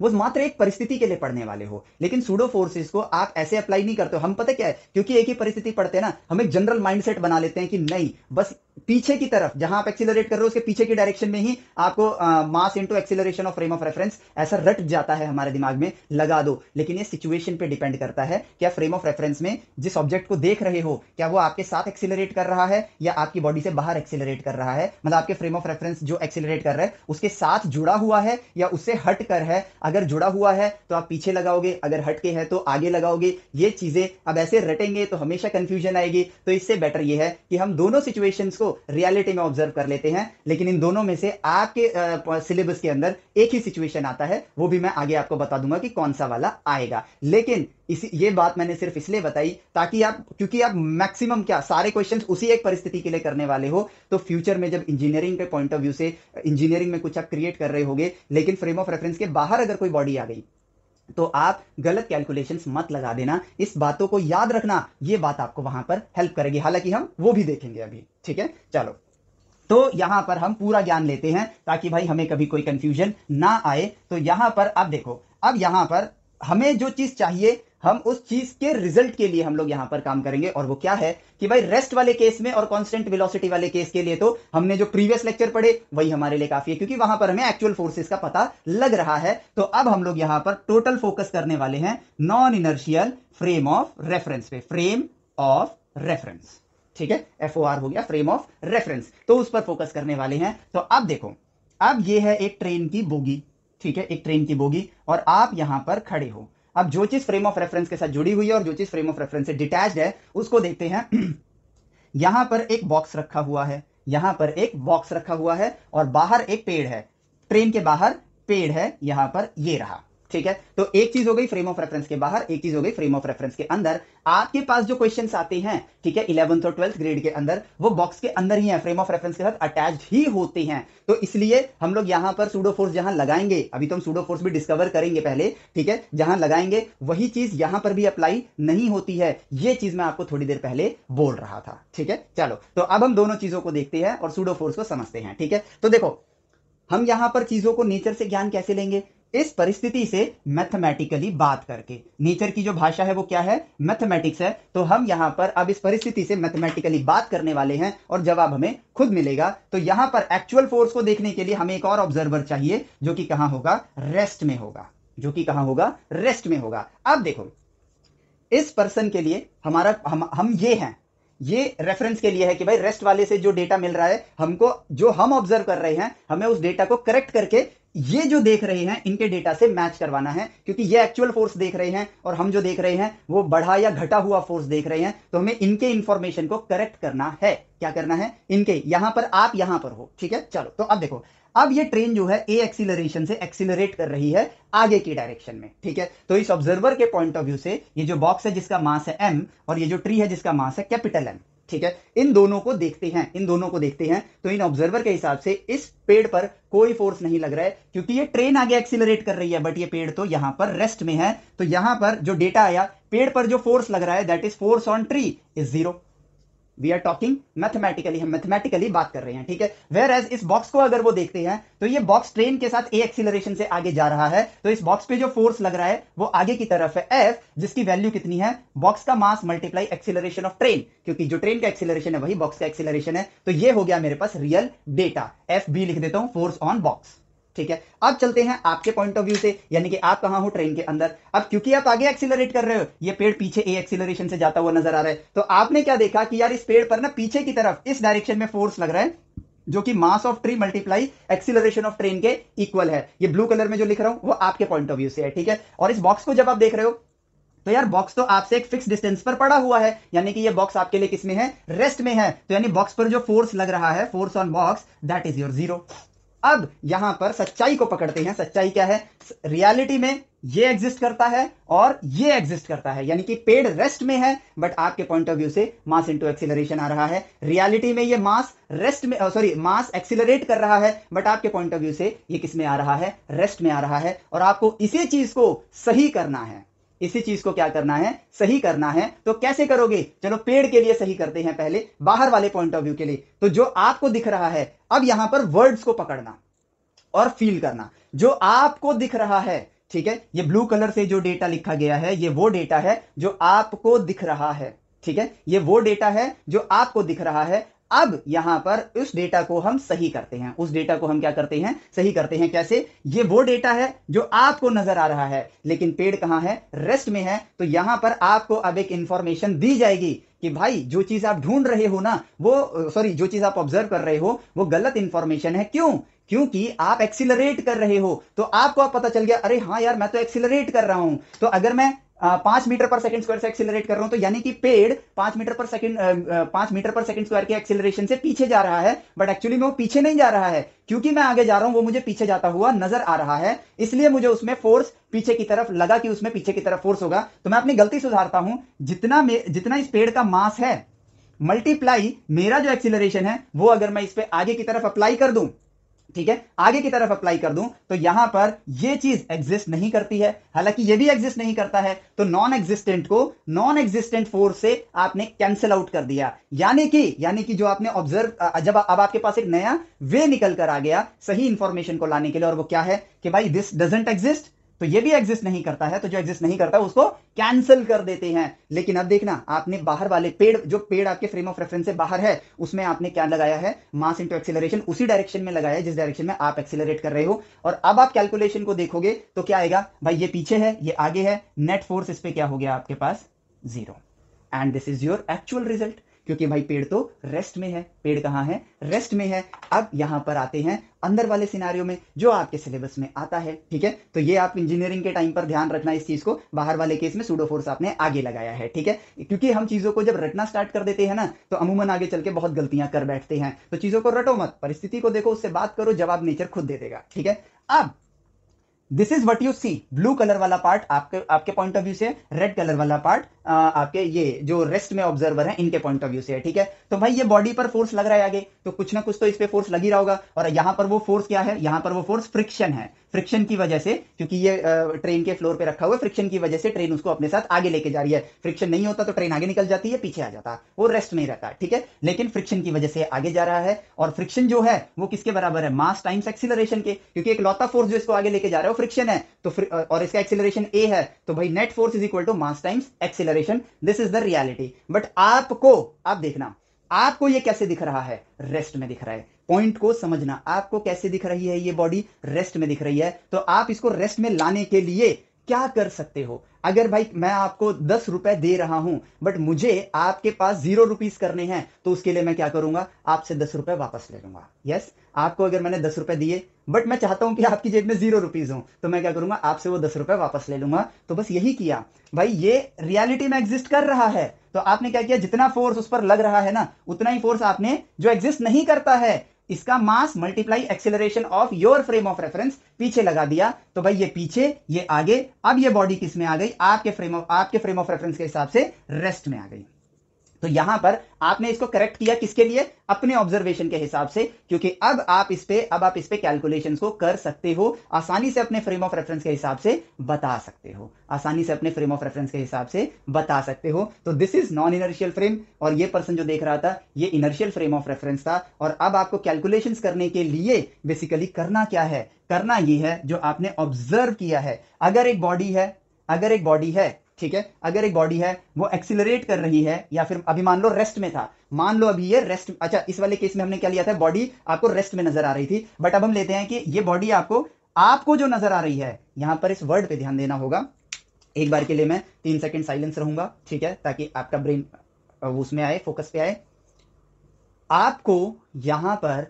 वो मात्र एक परिस्थिति के लिए पढ़ने वाले हो लेकिन सूडो फोर्सेस को आप ऐसे अप्लाई नहीं करते हो हम पता क्या है क्योंकि एक ही परिस्थिति पढ़ते हैं ना हम एक जनरल माइंडसेट बना लेते हैं कि नहीं बस पीछे की तरफ जहां आप एक्सिलरेट कर रहे हो उसके पीछे की डायरेक्शन में ही आपको mass into acceleration of frame of reference ऐसा रट जाता है हमारे दिमाग में लगा दो लेकिन ये सिचुएशन पे डिपेंड करता है क्या फ्रेम ऑफ रेफरेंस में जिस ऑब्जेक्ट को देख रहे हो क्या वो आपके साथ एक्सिलरेट कर रहा है या आपकी बॉडी से बाहर एक्सिलरेट कर रहा है मतलब आपके फ्रेम ऑफ रेफरेंस जो एक्सिलरेट कर रहा है उसके साथ जुड़ा हुआ है या उससे हट कर है अगर जुड़ा हुआ है तो आप पीछे लगाओगे अगर हट के है तो आगे लगाओगे ये चीजें अब ऐसे रटेंगे तो हमेशा कंफ्यूजन आएगी तो इससे बेटर यह है कि हम दोनों सिचुएशन इसको रियलिटी में ऑब्जर्व कर लेते हैं लेकिन इन दोनों में से आपके सिलेबस के अंदर एक ही सिचुएशन आता है वो भी मैं आगे आपको बता दूंगा कि कौन सा वाला आएगा लेकिन इसी ये बात मैंने सिर्फ इसलिए बताई ताकि आप क्योंकि आप मैक्सिमम क्या सारे क्वेश्चन उसी एक परिस्थिति के लिए करने वाले हो तो फ्यूचर में जब इंजीनियरिंग के पॉइंट ऑफ व्यू से इंजीनियरिंग में कुछ आप क्रिएट कर रहे होगे लेकिन फ्रेम ऑफ रेफरेंस के बाहर अगर कोई बॉडी आ गई तो आप गलत कैलकुलेशन मत लगा देना इस बातों को याद रखना ये बात आपको वहां पर हेल्प करेगी हालांकि हम वो भी देखेंगे अभी ठीक है चलो तो यहां पर हम पूरा ज्ञान लेते हैं ताकि भाई हमें कभी कोई कंफ्यूजन ना आए तो यहां पर अब देखो अब यहां पर हमें जो चीज़ चाहिए हम उस चीज के रिजल्ट के लिए हम लोग यहां पर काम करेंगे और वो क्या है कि भाई रेस्ट वाले केस में और कांस्टेंट वेलोसिटी वाले केस के लिए तो हमने जो प्रीवियस लेक्चर पढ़े वही हमारे लिए काफी है क्योंकि वहां पर हमें एक्चुअल फोर्सेस का पता लग रहा है तो अब हम लोग यहां पर टोटल फोकस करने वाले हैं non inertial frame of reference पे फ्रेम ऑफ रेफरेंस ठीक है एफ हो गया फ्रेम ऑफ रेफरेंस तो उस पर फोकस करने वाले हैं तो अब देखो अब ये है एक ट्रेन की बोगी ठीक है एक ट्रेन की बोगी और आप यहां पर खड़े हो अब जो चीज फ्रेम ऑफ रेफरेंस के साथ जुड़ी हुई है और जो चीज फ्रेम ऑफ रेफरेंस से डिटैच है उसको देखते हैं यहां पर एक बॉक्स रखा हुआ है यहां पर एक बॉक्स रखा हुआ है और बाहर एक पेड़ है ट्रेन के बाहर पेड़ है यहां पर ये रहा ठीक है तो एक चीज हो गई फ्रेम ऑफ रेफरेंस के बाहर एक चीज हो गई फ्रेम ऑफ रेफरेंस के अंदर आपके पास जो क्वेश्चन आते हैं ठीक है इलेवंथ और ट्वेल्थ ग्रेड के अंदर वो बॉक्स के अंदर ही है फ्रेम ऑफ रेफरेंस के साथ अटैच ही होते हैं तो इसलिए हम लोग यहां पर सूडो फोर्स जहां लगाएंगे अभी तो हम सूडो फोर्स भी डिस्कवर करेंगे पहले ठीक है जहां लगाएंगे वही चीज यहां पर भी अप्लाई नहीं होती है ये चीज मैं आपको थोड़ी देर पहले बोल रहा था ठीक है चलो तो अब हम दोनों चीजों को देखते हैं और सूडो फोर्स को समझते हैं ठीक है तो देखो हम यहां पर चीजों को नेचर से ज्ञान कैसे लेंगे इस परिस्थिति से मैथमेटिकली बात करके नेचर की जो भाषा है वो क्या है मैथमेटिक्स है तो हम यहां पर अब इस परिस्थिति से मैथमेटिकली बात करने वाले हैं और जवाब हमें खुद मिलेगा तो यहां पर एक्चुअल फोर्स को देखने के लिए हमें एक और ऑब्जर्वर चाहिए जो कि कहां होगा रेस्ट में होगा जो कि कहां होगा रेस्ट में होगा अब देखो इस पर्सन के लिए हमारा हम हम ये हैं ये रेफरेंस के लिए है कि भाई रेस्ट वाले से जो डेटा मिल रहा है हमको जो हम ऑब्जर्व कर रहे हैं हमें उस डेटा को करेक्ट करके ये जो देख रहे हैं इनके डेटा से मैच करवाना है क्योंकि ये एक्चुअल फोर्स देख रहे हैं और हम जो देख रहे हैं वो बढ़ा या घटा हुआ फोर्स देख रहे हैं तो हमें इनके इंफॉर्मेशन को करेक्ट करना है क्या करना है इनके यहां पर आप यहां पर हो ठीक है चलो तो अब देखो अब ये ट्रेन जो है ए एक्सीलरेशन से एक्सीलरेट कर रही है आगे की डायरेक्शन में ठीक है तो इस ऑब्जर्वर के पॉइंट ऑफ व्यू से ये जो बॉक्स है जिसका मास है एम और ये जो ट्री है जिसका मास है कैपिटल एम ठीक है इन दोनों को देखते हैं इन दोनों को देखते हैं तो इन ऑब्जर्वर के हिसाब से इस पेड़ पर कोई फोर्स नहीं लग रहा है क्योंकि ये ट्रेन आगे एक्सिलरेट कर रही है बट ये पेड़ तो यहां पर रेस्ट में है तो यहां पर जो डेटा आया पेड़ पर जो फोर्स लग रहा है that is force on tree is zero we are talking mathematically हम मैथमेटिकली बात कर रहे हैं ठीक है वेर एज इस बॉक्स को अगर वो देखते हैं तो ये बॉक्स ट्रेन के साथ ए एक्सिलरेशन से आगे जा रहा है तो इस बॉक्स पे जो फोर्स लग रहा है वो आगे की तरफ है एफ जिसकी वैल्यू कितनी है बॉक्स का mass multiply acceleration of train क्योंकि जो ट्रेन का एक्सिलरेशन है वही बॉक्स का एक्सिलरेशन है तो ये हो गया मेरे पास रियल डेटा एफ बी लिख देता हूं फोर्स ऑन बॉक्स ठीक है अब चलते हैं आपके पॉइंट ऑफ व्यू से यानी कि आप कहा हो ट्रेन के अंदर अब क्योंकि आप आगे एक्सिलरेट कर रहे हो ये पेड़ पीछे ए एक्सिलरेशन से जाता हुआ नजर आ रहा है तो आपने क्या देखा कि यार इस पेड़ पर ना पीछे की तरफ इस डायरेक्शन में फोर्स लग रहा है जो कि mass of tree multiply acceleration of train के इक्वल है ये ब्लू कलर में जो लिख रहा हूं वो आपके पॉइंट ऑफ व्यू से है ठीक है और इस बॉक्स को जब आप देख रहे हो तो यार बॉक्स तो आपसे एक फिक्स डिस्टेंस पर पड़ा हुआ है यानी कि ये बॉक्स आपके लिए किसमें है रेस्ट में है तो यानी बॉक्स पर जो फोर्स लग रहा है force on box that is your zero अब यहां पर सच्चाई को पकड़ते हैं सच्चाई क्या है रियलिटी में ये एग्जिस्ट करता है और ये एग्जिस्ट करता है यानी कि पेड रेस्ट में है बट आपके पॉइंट ऑफ व्यू से मास इनटू एक्सिलरेशन आ रहा है रियलिटी में ये मास रेस्ट में सॉरी मास एक्सिलरेट कर रहा है बट आपके पॉइंट ऑफ व्यू से ये किस में आ रहा है रेस्ट में आ रहा है और आपको इसी चीज को सही करना है इसी चीज को क्या करना है सही करना है तो कैसे करोगे चलो पेड़ के लिए सही करते हैं पहले बाहर वाले पॉइंट ऑफ व्यू के लिए तो जो आपको दिख रहा है अब यहां पर वर्ड्स को पकड़ना और फील करना जो आपको दिख रहा है ठीक है ये ब्लू कलर से जो डेटा लिखा गया है ये वो डेटा है जो आपको दिख रहा है ठीक है ये वो डेटा है जो आपको दिख रहा है अब यहां पर उस डेटा को हम सही करते हैं उस डेटा को हम क्या करते हैं सही करते हैं कैसे ये वो डेटा है जो आपको नजर आ रहा है लेकिन पेड़ कहां है रेस्ट में है तो यहां पर आपको अब एक इंफॉर्मेशन दी जाएगी कि भाई जो चीज आप ढूंढ रहे हो ना वो सॉरी जो चीज आप ऑब्जर्व कर रहे हो वो गलत इंफॉर्मेशन है क्यों क्योंकि आप एक्सिलरेट कर रहे हो तो आपको आप पता चल गया अरे हाँ यार मैं तो एक्सिलरेट कर रहा हूं तो अगर मैं पांच मीटर पर सेकंड स्क्वायर से एक्सिलरेट कर रहा हूं तो यानी कि पेड़ पांच मीटर पर सेकंड पांच मीटर पर सेकंड स्क्वायर के एक्सिलरेशन से पीछे जा रहा है बट एक्चुअली में वो पीछे नहीं जा रहा है क्योंकि मैं आगे जा रहा हूं वो मुझे पीछे जाता हुआ नजर आ रहा है इसलिए मुझे उसमें फोर्स पीछे की तरफ लगा कि उसमें पीछे की तरफ फोर्स होगा तो मैं अपनी गलती सुधारता हूं जितना जितना इस पेड़ का मास है मल्टीप्लाई मेरा जो एक्सिलरेशन है वो अगर मैं इस पर आगे की तरफ अप्लाई कर दूं ठीक है आगे की तरफ अप्लाई कर दूं तो यहां पर ये चीज एग्जिस्ट नहीं करती है हालांकि ये भी एग्जिस्ट नहीं करता है तो नॉन एग्जिस्टेंट को नॉन एग्जिस्टेंट फोर्स से आपने कैंसिल आउट कर दिया यानी कि यानी कि जो आपने ऑब्जर्व जब अब आपके पास एक नया वे निकल कर आ गया सही इंफॉर्मेशन को लाने के लिए और वो क्या है कि भाई दिस डजेंट एग्जिस्ट तो ये भी एग्जिस्ट नहीं करता है तो जो एग्जिस्ट नहीं करता उसको कैंसिल कर देते हैं लेकिन अब देखना आपने बाहर वाले पेड़ जो पेड़ आपके फ्रेम ऑफ रेफरेंस से बाहर है उसमें आपने क्या लगाया है मास इंटू एक्सिलरेशन उसी डायरेक्शन में लगाया है जिस डायरेक्शन में आप एक्सिलरेट कर रहे हो और अब आप कैलकुलेशन को देखोगे तो क्या आएगा भाई ये पीछे है ये आगे है नेट फोर्स इस पर क्या हो गया आपके पास zero and this is your actual result क्योंकि भाई पेड़ तो रेस्ट में है पेड़ कहाँ है रेस्ट में है अब यहां पर आते हैं अंदर वाले सिनारियों में जो आपके सिलेबस में आता है ठीक है तो ये आप इंजीनियरिंग के टाइम पर ध्यान रखना इस चीज को बाहर वाले केस में सूडो फोर्स आपने आगे लगाया है ठीक है क्योंकि हम चीजों को जब रटना स्टार्ट कर देते हैं ना तो अमूमन आगे चल के बहुत गलतियां कर बैठते हैं तो चीजों को रटो मत परिस्थिति को देखो उससे बात करो जवाब नेचर खुद दे देगा ठीक है अब this is what you see blue colour वाला पार्ट आपके आपके पॉइंट ऑफ व्यू से रेड कलर वाला पार्ट आपके ये जो रेस्ट में ऑब्जर्वर है इनके पॉइंट ऑफ व्यू से है ठीक है तो भाई ये बॉडी पर फोर्स लग रहा है आगे तो कुछ ना कुछ तो इस पर फोर्स लग ही रहा होगा और यहाँ पर वो फोर्स क्या है यहां पर वो फोर्स फ्रिक्शन है फ्रिक्शन की वजह से क्योंकि ये ट्रेन के फ्लोर पे रखा हुआ है फ्रिक्शन की वजह से ट्रेन उसको अपने साथ आगे लेके जा रही है फ्रिक्शन नहीं होता तो ट्रेन आगे निकल जाती है पीछे आ जाता वो रेस्ट में रहता है ठीक है लेकिन फ्रिक्शन की वजह से आगे जा रहा है और फ्रिक्शन जो है वो किसके बराबर है मास टाइम्स एक्सिलरेशन के क्योंकि एक लौता फोर्स जो इसको आगे लेके जा रहा है फ्रिक्शन है तो uh, और इसका एक्सिलरेशन ए है तो भाई net force is equal to mass times acceleration this is the reality but आपको आप देखना आपको ये कैसे दिख रहा है रेस्ट में दिख रहा है पॉइंट को समझना आपको कैसे दिख रही है ये बॉडी रेस्ट में दिख रही है तो आप इसको रेस्ट में लाने के लिए क्या कर सकते हो अगर भाई मैं आपको दस रुपए दे रहा हूं बट मुझे आपके पास जीरो रुपीज करने हैं तो उसके लिए मैं क्या करूंगा आपसे दस रुपए वापस ले लूंगा यस आपको अगर मैंने दस रुपए दिए बट मैं चाहता हूं कि आपकी जेब में जीरो रुपीज हो तो मैं क्या करूंगा आपसे वो दस रुपए वापस ले लूंगा तो बस यही किया भाई ये रियलिटी में एग्जिस्ट कर रहा है तो आपने क्या किया जितना फोर्स उस पर लग रहा है ना उतना ही फोर्स आपने जो एग्जिस्ट नहीं करता है इसका mass multiply acceleration of your frame of reference पीछे लगा दिया तो भाई ये पीछे ये आगे अब ये बॉडी किस में आ गई आपके फ्रेम ऑफ आपके फ्रेम ऑफ रेफरेंस के हिसाब से रेस्ट में आ गई तो यहां पर आपने इसको करेक्ट किया किसके लिए अपने ऑब्जर्वेशन के हिसाब से क्योंकि अब आप इस पे अब आप इस पे कैलकुलेशंस को कर सकते हो आसानी से अपने फ्रेम ऑफ रेफरेंस के हिसाब से बता सकते हो आसानी से अपने फ्रेम ऑफ रेफरेंस के हिसाब से बता सकते हो तो this is non inertial frame और ये पर्सन जो देख रहा था ये इनर्शियल फ्रेम ऑफ रेफरेंस था और अब आपको कैलकुलेशन करने के लिए बेसिकली करना क्या है करना ये है जो आपने ऑब्जर्व किया है अगर एक बॉडी है अगर एक बॉडी है ठीक है अगर एक बॉडी है वो एक्सिलरेट कर रही है या फिर अभी मान लो रेस्ट में था मान लो अभी ये रेस्ट अच्छा इस वाले केस में हमने क्या लिया था बॉडी आपको रेस्ट में नजर आ रही थी बट अब हम लेते हैं कि ये बॉडी आपको आपको जो नजर आ रही है यहां पर इस वर्ड पे ध्यान देना होगा एक बार के लिए मैं तीन सेकंड साइलेंस रहूंगा ठीक है ताकि आपका ब्रेन उसमें आए फोकस पे आए आपको यहां पर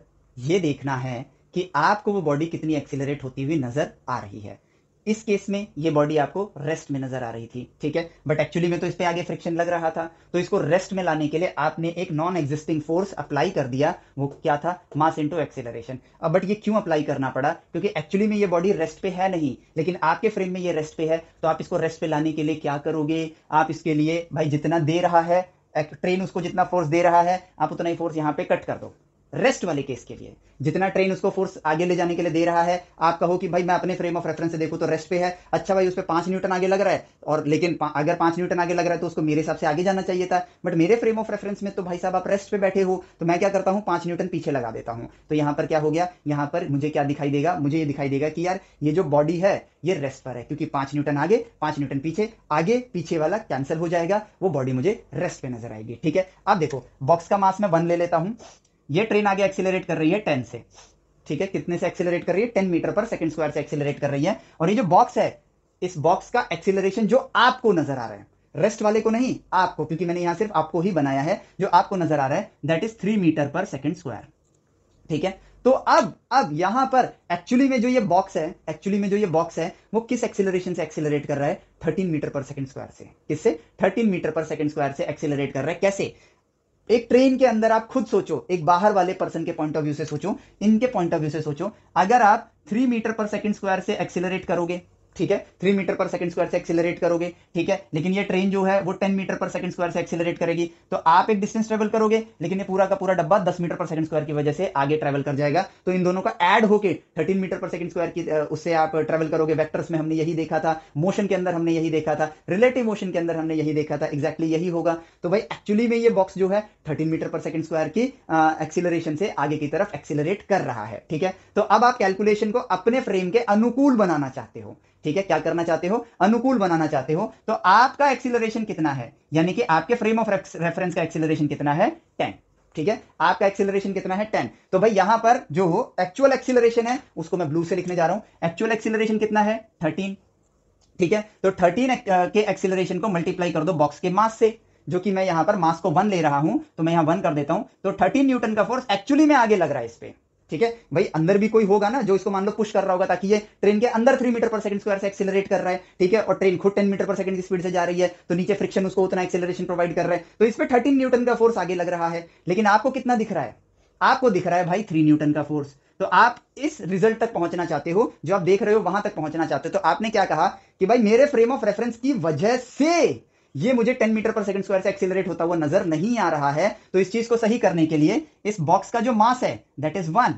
यह देखना है कि आपको वो बॉडी कितनी एक्सिलरेट होती हुई नजर आ रही है इस केस में ये बॉडी आपको रेस्ट में नजर आ रही थी ठीक है बट एक्चुअली में तो इस पे आगे फ्रिक्शन लग रहा था तो इसको रेस्ट में लाने के लिए आपने एक नॉन एग्जिस्टिंग फोर्स अप्लाई कर दिया वो क्या था मास इंटू एक्सेलरेशन अब बट ये क्यों अप्लाई करना पड़ा क्योंकि एक्चुअली में ये बॉडी रेस्ट पे है नहीं लेकिन आपके फ्रेम में ये रेस्ट पे है तो आप इसको रेस्ट पे लाने के लिए क्या करोगे आप इसके लिए भाई जितना दे रहा है ट्रेन उसको जितना फोर्स दे रहा है आप उतना ही फोर्स यहाँ पे कट कर दो रेस्ट वाले केस के लिए जितना ट्रेन उसको फोर्स आगे ले जाने के लिए दे रहा है आप कहो कि भाई मैं अपने फ्रेम ऑफ रेफरेंस से देखूं तो रेस्ट पे है अच्छा भाई उस पर पांच न्यूटन आगे लग रहा है और लेकिन अगर पांच न्यूटन आगे लग रहा है तो उसको मेरे हिसाब से आगे जाना चाहिए था बट मेरे फ्रेम ऑफ रेफरेंस में तो भाई साहब आप रेस्ट पे बैठे हो तो मैं क्या करता हूं पांच न्यूटन पीछे लगा देता हूं तो यहां पर क्या हो गया यहां पर मुझे क्या दिखाई देगा मुझे ये दिखाई देगा कि यार ये जो बॉडी है ये रेस्ट पर है क्योंकि पांच न्यूटन आगे पांच न्यूटन पीछे आगे पीछे वाला कैंसिल हो जाएगा वो बॉडी मुझे रेस्ट पे नजर आएगी ठीक है अब देखो बॉक्स का मास मैं वन ले लेता हूं ये ट्रेन आगे एक्सिलरेट कर रही है टेन से ठीक है कितने से एक्सिलरेट कर रही है ten metre per second square से एक्सिलरेट कर रही है और ये जो बॉक्स है इस बॉक्स का एक्सिलरेशन जो आपको नजर आ रहा है रेस्ट वाले को नहीं आपको क्योंकि मैंने यहां सिर्फ आपको ही बनाया है जो आपको नजर आ रहा है that is three metre per second square ठीक है तो अब अब यहां पर एक्चुअली में जो ये बॉक्स है एक्चुअली में जो ये बॉक्स है वो किस एक्सिलरेशन से एक्सिलरेट कर रहा है 13 मीटर पर सेकंड स्क्वायर से किससे 13 मीटर पर सेकंड स्क्वायर से एक्सिलरेट कर रहा है कैसे एक ट्रेन के अंदर आप खुद सोचो एक बाहर वाले पर्सन के पॉइंट ऑफ व्यू से सोचो इनके पॉइंट ऑफ व्यू से सोचो अगर आप three metre per second square से एक्सिलरेट करोगे ठीक है three metre per second square से एक्सिलरेट करोगे ठीक है लेकिन ये ट्रेन जो है वो ten metre per second square से एक्सिलरेट करेगी तो आप एक डिस्टेंस ट्रेवल करोगे लेकिन ये पूरा का पूरा डब्बा दस मीटर पर सेकंड स्क्वायर की वजह से आगे ट्रेवल कर जाएगा तो इन दोनों का एड होकर thirteen metre per second square की उससे आप ट्रेवल करोगे वैक्टर्स में हमने यही देखा था मोशन के अंदर हमने यही देखा था रिलेटिव मोशन के अंदर हमने यही देखा था एक्जैक्टली यही होगा तो भाई एक्चुअली में ये बॉक्स जो है thirteen metre per second square की एक्सिलरेशन से आगे की तरफ एक्सिलरेट कर रहा है ठीक है तो अब आप कैलकुलेशन को अपने फ्रेम के अनुकूल बनाना चाहते हो ठीक है क्या करना चाहते हो अनुकूल बनाना चाहते हो तो आपका एक्सिलरेशन कितना है यानी कि आपके फ्रेम ऑफ रेफरेंस का एक्सिलरेशन कितना है टेन ठीक है आपका एक्सिलरेशन कितना है टेन तो भाई यहां पर जो एक्चुअल एक्सिलरेशन है उसको मैं ब्लू से लिखने जा रहा हूं एक्चुअल एक्सिलरेशन कितना है थर्टीन ठीक है तो थर्टीन uh, के एक्सिलरेशन को मल्टीप्लाई कर दो बॉक्स के मास से जो कि मैं यहां पर मास को वन ले रहा हूं तो मैं यहां वन कर देता हूं तो थर्टीन न्यूटन का फोर्स एक्चुअली में आगे लग रहा है इस पर ठीक है भाई अंदर भी कोई होगा ना जो इसको मान लो पुश कर रहा होगा ताकि ये ट्रेन के अंदर three metre per second square से एक्सेलरेट कर रहा है ठीक है और ट्रेन खुद टेन मीटर पर सेकंड की स्पीड से जा रही है तो नीचे फ्रिक्शन उसको उतना एक्सेलरेशन प्रोवाइड कर रहा है तो इसमें थर्टीन न्यूटन का फोर्स आगे लग रहा है लेकिन आपको कितना दिख रहा है आपको दिख रहा है भाई थ्री न्यूटन का फोर्स तो आप इस रिजल्ट तक पहुंचना चाहते हो जो आप देख रहे हो वहां तक पहुंचना चाहते हो तो आपने क्या कहा कि भाई मेरे फ्रेम ऑफ रेफरेंस की वजह से ये मुझे 10 मीटर पर सेकंड स्क्वायर से एक्सिलरेट होता हुआ नजर नहीं आ रहा है तो इस चीज को सही करने के लिए इस बॉक्स का जो मास है दैट इज वन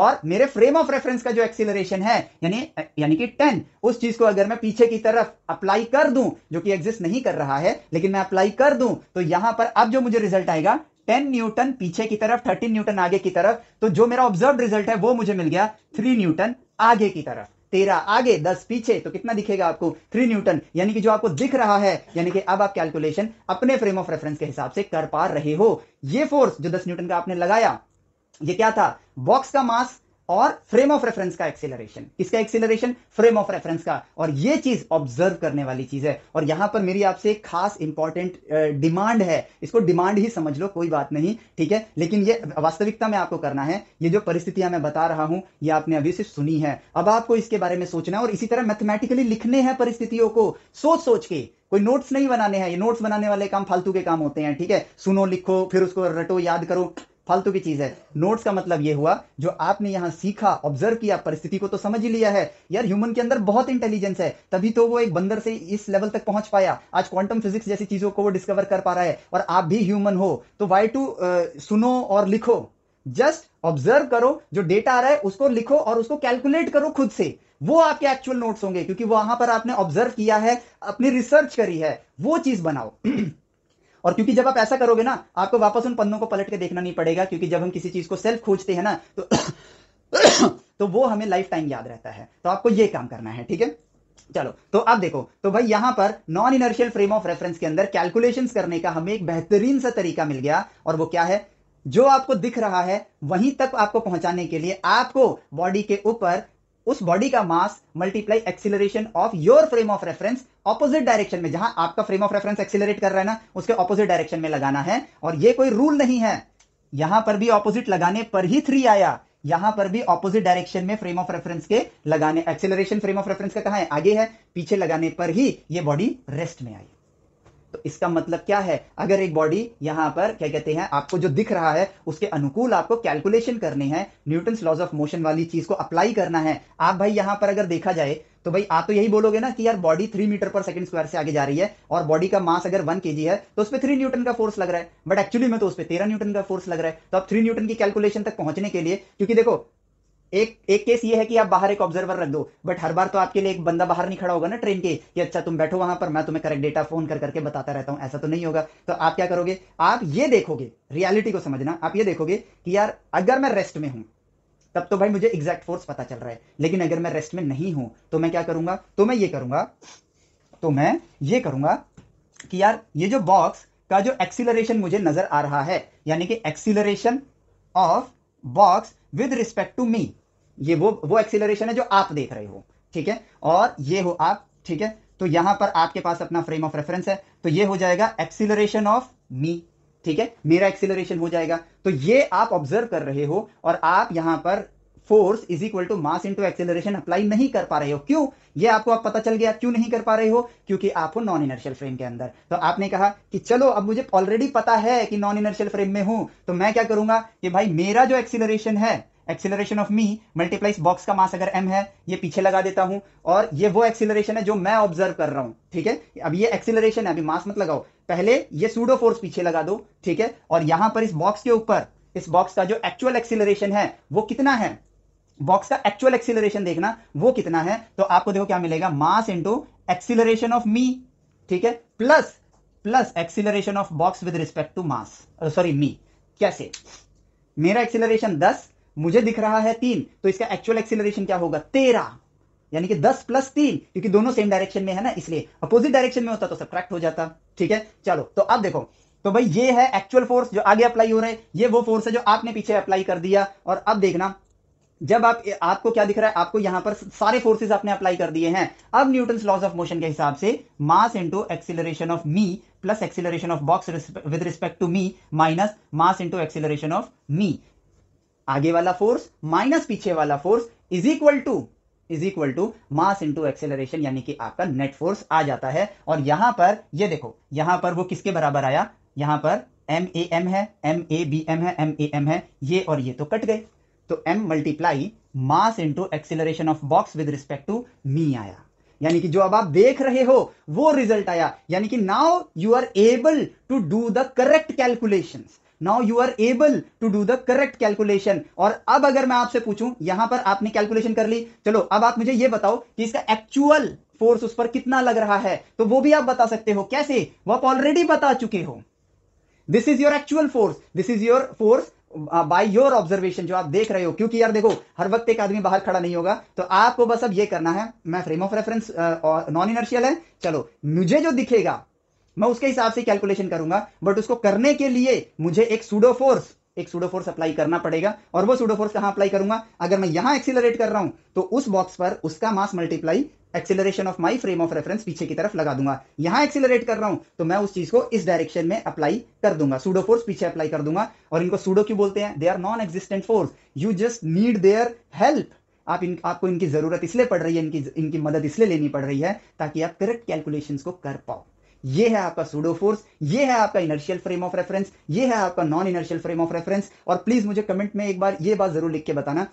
और मेरे फ्रेम ऑफ रेफरेंस का जो एक्सिलरेशन है यानी यानी कि 10 उस चीज को अगर मैं पीछे की तरफ अप्लाई कर दूं जो कि एग्जिस्ट नहीं कर रहा है लेकिन मैं अप्लाई कर दूं तो यहां पर अब जो मुझे रिजल्ट आएगा 10 न्यूटन पीछे की तरफ 13 न्यूटन आगे की तरफ तो जो मेरा ऑब्जर्व रिजल्ट है वो मुझे मिल गया 3 न्यूटन आगे की तरफ तेरह आगे दस पीछे तो कितना दिखेगा आपको थ्री न्यूटन यानी कि जो आपको दिख रहा है यानी कि अब आप कैलकुलेशन अपने फ्रेम ऑफ रेफरेंस के हिसाब से कर पा रहे हो ये फोर्स जो दस न्यूटन का आपने लगाया ये क्या था बॉक्स का मास और फ्रेम ऑफ रेफरेंस का एक्सिलरेशन किसका एक्सिलरेशन फ्रेम ऑफ रेफरेंस का और ये चीज ऑब्जर्व करने वाली चीज है और यहां पर मेरी आपसे एक खास इंपॉर्टेंट डिमांड है इसको डिमांड ही समझ लो कोई बात नहीं ठीक है लेकिन ये वास्तविकता में आपको करना है ये जो परिस्थितियां मैं बता रहा हूं ये आपने अभी से सुनी है अब आपको इसके बारे में सोचना है और इसी तरह मैथमेटिकली लिखने हैं परिस्थितियों को सोच सोच के कोई नोट्स नहीं बनाने हैं ये नोट्स बनाने वाले काम फालतू के काम होते हैं ठीक है सुनो लिखो फिर उसको रटो याद करो फालतू की चीज है नोट्स का मतलब ये हुआ जो आपने यहाँ सीखा ऑब्जर्व किया परिस्थिति को तो समझ ही लिया है यार ह्यूमन के अंदर बहुत इंटेलिजेंस है तभी तो वो एक बंदर से इस लेवल तक पहुंच पाया आज क्वांटम फिजिक्स जैसी चीजों को वो डिस्कवर कर पा रहा है और आप भी ह्यूमन हो तो वाई टू सुनो और लिखो जस्ट ऑब्जर्व करो जो डेटा आ रहा है उसको लिखो और उसको कैलकुलेट करो खुद से वो आपके एक्चुअल नोट्स होंगे क्योंकि वहां पर आपने ऑब्जर्व किया है अपनी रिसर्च करी है वो चीज बनाओ और क्योंकि जब आप ऐसा करोगे ना आपको वापस उन पन्नों को पलट के देखना नहीं पड़ेगा क्योंकि जब हम किसी चीज को सेल्फ खोजते हैं ना तो तो वो हमें लाइफ टाइम याद रहता है तो आपको ये काम करना है ठीक है चलो तो अब देखो तो भाई यहां पर non inertial frame of reference के अंदर कैलकुलेशंस करने का हमें एक बेहतरीन सा तरीका मिल गया और वो क्या है जो आपको दिख रहा है वहीं तक आपको पहुंचाने के लिए आपको बॉडी के ऊपर उस बॉडी का mass multiply acceleration of your frame of reference opposite direction में जहां आपका फ्रेम ऑफ रेफरेंस एक्सिलरेट कर रहा है ना उसके ऑपोजिट डायरेक्शन में लगाना है और ये कोई रूल नहीं है यहां पर भी ऑपोजिट लगाने पर ही थ्री आया यहां पर भी ऑपोजिट डायरेक्शन में फ्रेम ऑफ रेफरेंस के लगाने एक्सिलरेशन फ्रेम ऑफ रेफरेंस का कहा है आगे है पीछे लगाने पर ही ये बॉडी रेस्ट में आई तो इसका मतलब क्या है अगर एक बॉडी यहां पर क्या कहते हैं आपको जो दिख रहा है उसके अनुकूल आपको कैलकुलेशन करनी है न्यूटन लॉज ऑफ मोशन वाली चीज को अप्लाई करना है आप भाई यहां पर अगर देखा जाए तो भाई आप तो यही बोलोगे ना कि यार body three metre per second square से आगे जा रही है और बॉडी का मास अगर वन के है तो उस पर थ्री न्यूटन का फोर्स लग रहा है बट एक्चुअली में तो उस पर तेरह न्यूटन का फोर्स लग रहा है तो आप थ्री न्यूटन की कैलकुलेशन तक पहुंचने के लिए क्योंकि देखो एक एक केस ये है कि आप बाहर एक ऑब्जर्वर रख दो बट हर बार तो आपके लिए एक बंदा बाहर नहीं खड़ा होगा ना ट्रेन के कि अच्छा तुम बैठो वहां पर मैं तुम्हें करेक्ट डेटा फोन कर करके बताता रहता हूं ऐसा तो नहीं होगा तो आप क्या करोगे आप ये देखोगे रियलिटी को समझना आप ये देखोगे कि यार अगर मैं रेस्ट में हूं तब तो भाई मुझे एग्जैक्ट फोर्स पता चल रहा है लेकिन अगर मैं रेस्ट में नहीं हूं तो मैं क्या करूंगा तो मैं ये करूंगा तो मैं ये करूंगा कि यार ये जो बॉक्स का जो एक्सीलरेशन मुझे नजर आ रहा है यानी कि acceleration of box with respect to me ये वो वो एक्सिलरेशन है जो आप देख रहे हो ठीक है और ये हो आप ठीक है तो यहां पर आपके पास अपना फ्रेम ऑफ रेफरेंस है तो ये हो जाएगा एक्सिलरेशन ऑफ मी ठीक है मेरा एक्सिलरेशन हो जाएगा तो ये आप ऑब्जर्व कर रहे हो और आप यहां पर force is equal to mass into acceleration apply नहीं कर पा रहे हो क्यों ये आपको आप पता चल गया क्यों नहीं कर पा रहे हो क्योंकि आप हो नॉन इनर्शियल फ्रेम के अंदर तो आपने कहा कि चलो अब मुझे ऑलरेडी पता है कि नॉन इनर्शियल फ्रेम में हूं तो मैं क्या करूंगा कि भाई मेरा जो एक्सिलरेशन है acceleration of me multiplies box का मास अगर एम है ये पीछे लगा देता हूं और ये वो एक्सिलरेशन है जो मैं ऑब्जर्व कर रहा हूं ठीक है अब ये एक्सिलरेशन है अभी मास मत लगाओ पहले ये सूडो फोर्स पीछे लगा दो ठीक है और यहां पर इस बॉक्स के ऊपर इस बॉक्स का जो एक्चुअल एक्सिलरेशन है वो कितना है बॉक्स का एक्चुअल एक्सिलरेशन देखना वो कितना है तो आपको देखो क्या मिलेगा mass into acceleration of me ठीक है plus plus acceleration of box with respect to mass sorry me कैसे मेरा एक्सिलरेशन मुझे दिख रहा है तीन तो इसका एक्चुअल एक्सिलरेशन क्या होगा तेरह यानी कि दस प्लस तीन क्योंकि दोनों सेम डायरेक्शन में है ना इसलिए अपोजिट डायरेक्शन में होता तो सब्ट्रैक्ट हो जाता ठीक है चलो तो अब देखो तो भाई ये है एक्चुअल फोर्स जो आगे अप्लाई हो रहा है ये वो फोर्स है जो आपने पीछे अप्लाई कर दिया और अब देखना जब आप आपको क्या दिख रहा है आपको यहां पर सारे फोर्सेस आपने अप्लाई कर दिए हैं अब न्यूटन लॉज ऑफ मोशन के हिसाब से mass into acceleration of me plus acceleration of box with respect to me minus mass into acceleration of me आगे वाला फोर्स माइनस पीछे वाला force is equal to is equal to mass into acceleration यानी कि आपका net force आ जाता है और यहां पर ये देखो यहां पर वो किसके बराबर आया यहां पर एम ए एम है एम ए बी एम है एम ए एम है ये और ये तो कट गए तो M multiply mass into acceleration of box with respect to me आया यानी कि जो अब आप देख रहे हो वो रिजल्ट आया यानी कि now you are able to do the correct calculations now you are able to do the correct calculation और अब अगर मैं आपसे पूछूं यहां पर आपने कैलकुलेशन कर ली चलो अब आप मुझे ये बताओ कि इसका एक्चुअल फोर्स उस पर कितना लग रहा है तो वो भी आप बता सकते हो कैसे वो आप ऑलरेडी बता चुके हो this is your actual force this is your force by your observation जो आप देख रहे हो क्योंकि यार देखो हर वक्त एक आदमी बाहर खड़ा नहीं होगा तो आपको बस अब ये करना है मैं frame of reference non inertial है चलो मुझे जो दिखेगा मैं उसके हिसाब से कैलकुलेशन करूंगा बट उसको करने के लिए मुझे एक फोर्स एक फोर्स अप्लाई करना पड़ेगा और वो सूडोफोर्स कहां अप्लाई करूंगा अगर मैं यहां एक्सिलरेट कर रहा हूं तो उस बॉक्स पर उसका mass multiply acceleration of my frame of reference पीछे की तरफ लगा दूंगा यहां एक्सिलरेट कर रहा हूं तो मैं उस चीज को इस डायरेक्शन में अप्लाई कर दूंगा सूडो फोर्स पीछे अप्लाई कर दूंगा और इनको सूडो क्यों बोलते हैं they are non existent force you just need their help आप इन आपको इनकी जरूरत इसलिए पड़ रही है इनकी इनकी मदद इसलिए लेनी पड़ रही है ताकि आप करेक्ट कैलकुलेशंस को कर पाओ ये है आपका सूडो फोर्स ये है आपका इनर्शियल फ्रेम ऑफ रेफरेंस ये है आपका non inertial frame of reference और प्लीज मुझे कमेंट में एक बार ये बात जरूर लिख के बताना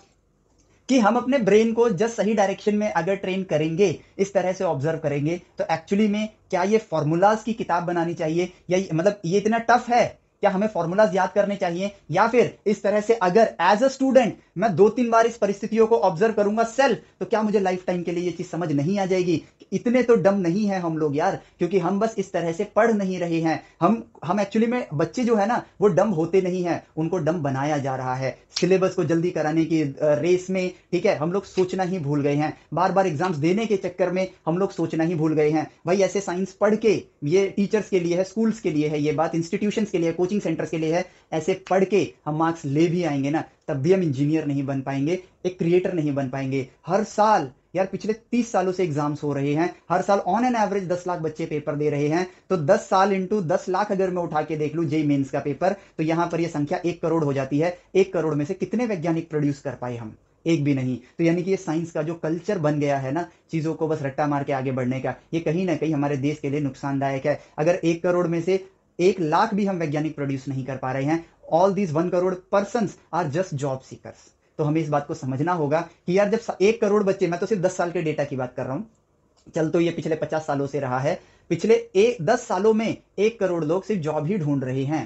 कि हम अपने ब्रेन को जस्ट सही डायरेक्शन में अगर ट्रेन करेंगे इस तरह से ऑब्जर्व करेंगे तो एक्चुअली में क्या ये फॉर्मूलाज की किताब बनानी चाहिए या मतलब ये इतना टफ है क्या हमें फॉर्मूलाज याद करने चाहिए या फिर इस तरह से अगर एज अ स्टूडेंट मैं दो तीन बार इस परिस्थितियों को ऑब्जर्व करूंगा सेल्फ तो क्या मुझे लाइफ टाइम के लिए ये चीज समझ नहीं आ जाएगी इतने तो डम नहीं है हम लोग यार क्योंकि हम बस इस तरह से पढ़ नहीं रहे हैं हम हम एक्चुअली में बच्चे जो है ना वो डम होते नहीं है उनको डम बनाया जा रहा है सिलेबस को जल्दी कराने की रेस में ठीक है हम लोग सोचना ही भूल गए हैं बार बार एग्जाम्स देने के चक्कर में हम लोग सोचना ही भूल गए हैं भाई ऐसे साइंस पढ़ के ये टीचर्स के लिए है स्कूल्स के लिए है ये बात इंस्टीट्यूशन के लिए कोचिंग कोचिंग सेंटर्स के लिए है ऐसे पढ़ के हम मार्क्स ले भी आएंगे ना तब भी हम इंजीनियर नहीं बन पाएंगे एक क्रिएटर नहीं बन पाएंगे हर साल यार पिछले तीस सालों से एग्जाम्स हो रहे हैं हर साल ऑन एन एवरेज दस लाख बच्चे पेपर दे रहे हैं तो दस साल इंटू दस लाख अगर मैं उठा के देख लू जे मेन्स का पेपर तो यहां पर यह संख्या एक करोड़ हो जाती है एक करोड़ में से कितने वैज्ञानिक प्रोड्यूस कर पाए हम एक भी नहीं तो यानी कि ये साइंस का जो कल्चर बन गया है ना चीज़ों को बस रट्टा मार के आगे बढ़ने का ये कहीं ना कहीं हमारे देश के लिए नुकसानदायक है अगर एक करोड़ में से एक लाख भी हम वैज्ञानिक प्रोड्यूस नहीं कर पा रहे हैं all these one crore person are just job seekers तो हमें इस बात को समझना होगा कि यार जब एक करोड़ बच्चे मैं तो सिर्फ दस साल के डेटा की बात कर रहा हूं चल तो ये पिछले पचास सालों से रहा है पिछले एक दस सालों में एक करोड़ लोग सिर्फ जॉब ही ढूंढ रहे हैं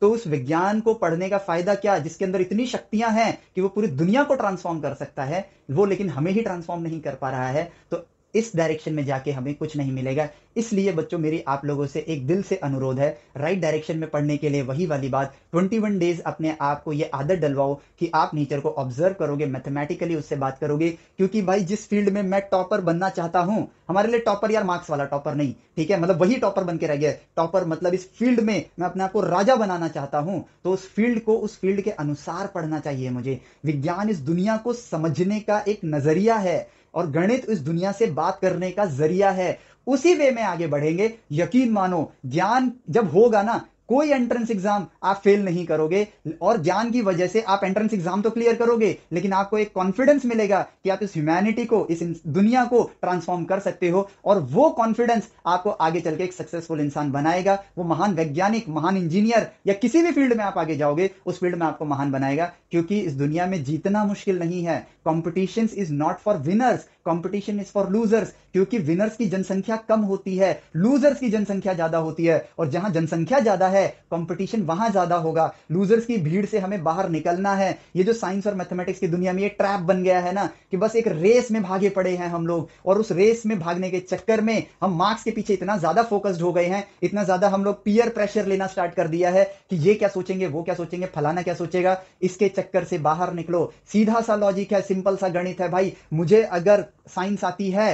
तो उस विज्ञान को पढ़ने का फायदा क्या जिसके अंदर इतनी शक्तियां हैं कि वो पूरी दुनिया को ट्रांसफॉर्म कर सकता है वो लेकिन हमें ही ट्रांसफॉर्म नहीं कर पा रहा है तो इस डायरेक्शन में जाके हमें कुछ नहीं मिलेगा इसलिए बच्चों मेरी आप लोगों से एक दिल से अनुरोध है राइट डायरेक्शन में पढ़ने के लिए वही वाली बात 21 डेज अपने आप को ये आदत डलवाओ कि आप नेचर को ऑब्जर्व करोगे मैथमेटिकली उससे बात करोगे क्योंकि भाई जिस फील्ड में मैं टॉपर बनना चाहता हूं हमारे लिए टॉपर यार मार्क्स वाला टॉपर नहीं ठीक है मतलब वही टॉपर बन के रह गया टॉपर मतलब इस फील्ड में मैं अपने आप को राजा बनाना चाहता हूँ तो उस फील्ड को उस फील्ड के अनुसार पढ़ना चाहिए मुझे विज्ञान इस दुनिया को समझने का एक नजरिया है और गणित इस दुनिया से बात करने का जरिया है उसी वे में आगे बढ़ेंगे यकीन मानो ज्ञान जब होगा ना कोई एंट्रेंस एग्जाम आप फेल नहीं करोगे और ज्ञान की वजह से आप एंट्रेंस एग्जाम तो क्लियर करोगे लेकिन आपको एक कॉन्फिडेंस मिलेगा कि आप इस ह्यूमैनिटी को इस दुनिया को ट्रांसफॉर्म कर सकते हो और वो कॉन्फिडेंस आपको आगे चल के एक सक्सेसफुल इंसान बनाएगा वो महान वैज्ञानिक महान इंजीनियर या किसी भी फील्ड में आप आगे जाओगे उस फील्ड में आपको महान बनाएगा क्योंकि इस दुनिया में जीतना मुश्किल नहीं है competition is not for winners competition is for losers क्योंकि विनर्स की जनसंख्या कम होती है लूजर्स की जनसंख्या ज्यादा होती है और जहां जनसंख्या ज्यादा है कंपटीशन वहां ज्यादा होगा लूजर्स की भीड़ से हमें बाहर निकलना है ये जो साइंस और मैथमेटिक्स की दुनिया में ये ट्रैप बन गया है ना कि बस एक रेस में भागे पड़े हैं हम लोग और उस रेस में भागने के चक्कर में हम मार्क्स के पीछे इतना ज्यादा फोकस्ड हो गए हैं इतना ज्यादा हम लोग पीयर प्रेशर लेना स्टार्ट कर दिया है कि ये क्या सोचेंगे वो क्या सोचेंगे फलाना क्या सोचेगा इसके चक्कर से बाहर निकलो सीधा सा लॉजिक है सिंपल सा गणित है भाई मुझे अगर साइंस आती है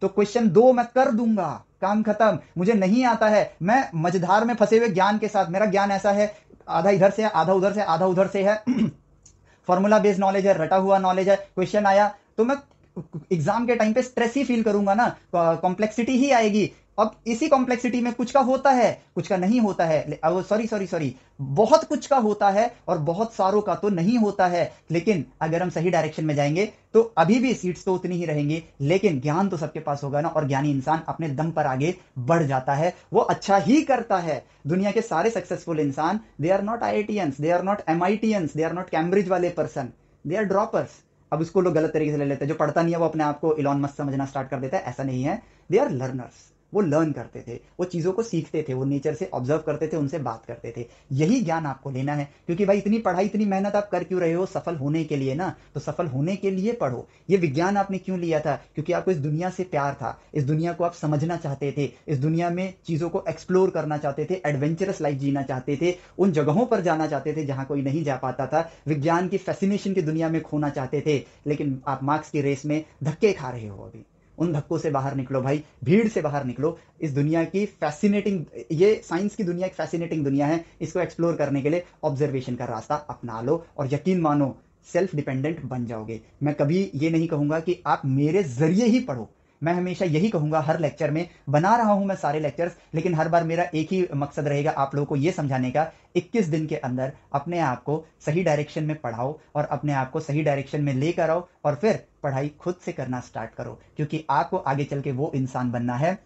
तो क्वेश्चन दो मैं कर दूंगा काम खत्म मुझे नहीं आता है मैं मझधार में फंसे हुए ज्ञान के साथ मेरा ज्ञान ऐसा है आधा इधर से आधा उधर से आधा उधर से है फॉर्मूला बेस्ड नॉलेज है रटा हुआ नॉलेज है क्वेश्चन आया तो मैं एग्जाम के टाइम पे स्ट्रेस ही फील करूंगा ना कॉम्प्लेक्सिटी ही आएगी अब इसी कॉम्प्लेक्सिटी में कुछ का होता है कुछ का नहीं होता है सॉरी सॉरी सॉरी बहुत कुछ का होता है और बहुत सारों का तो नहीं होता है लेकिन अगर हम सही डायरेक्शन में जाएंगे तो अभी भी सीट्स तो उतनी ही रहेंगी लेकिन ज्ञान तो सबके पास होगा ना और ज्ञानी इंसान अपने दम पर आगे बढ़ जाता है वो अच्छा ही करता है दुनिया के सारे सक्सेसफुल इंसान they are not I they are not M they are not Cambridge वाले पर्सन दे आर ड्रॉपर्स अब उसको लोग गलत तरीके से ले लेते हैं जो पढ़ता नहीं है वो अपने आप को इलॉन मस्त समझना स्टार्ट कर देता है ऐसा नहीं है दे आर लर्नर्स वो लर्न करते थे वो चीज़ों को सीखते थे वो नेचर से ऑब्जर्व करते थे उनसे बात करते थे यही ज्ञान आपको लेना है क्योंकि भाई इतनी पढ़ाई इतनी मेहनत आप कर क्यों रहे हो सफल होने के लिए ना तो सफल होने के लिए पढ़ो ये विज्ञान आपने क्यों लिया था क्योंकि आपको इस दुनिया से प्यार था इस दुनिया को आप समझना चाहते थे इस दुनिया में चीज़ों को एक्सप्लोर करना चाहते थे एडवेंचरस लाइफ जीना चाहते थे उन जगहों पर जाना चाहते थे जहाँ कोई नहीं जा पाता था विज्ञान की फैसिनेशन की दुनिया में खोना चाहते थे लेकिन आप मार्क्स की रेस में धक्के खा रहे हो अभी उन धक्कों से बाहर निकलो भाई भीड़ से बाहर निकलो इस दुनिया की फैसिनेटिंग ये साइंस की दुनिया एक फैसिनेटिंग दुनिया है इसको एक्सप्लोर करने के लिए ऑब्जर्वेशन का रास्ता अपना लो और यकीन मानो सेल्फ डिपेंडेंट बन जाओगे मैं कभी ये नहीं कहूंगा कि आप मेरे जरिए ही पढ़ो मैं हमेशा यही कहूंगा हर लेक्चर में बना रहा हूं मैं सारे लेक्चर्स लेकिन हर बार मेरा एक ही मकसद रहेगा आप लोगों को ये समझाने का 21 दिन के अंदर अपने आप को सही डायरेक्शन में पढ़ाओ और अपने आप को सही डायरेक्शन में लेकर आओ और फिर पढ़ाई खुद से करना स्टार्ट करो क्योंकि आपको आगे चल के वो इंसान बनना है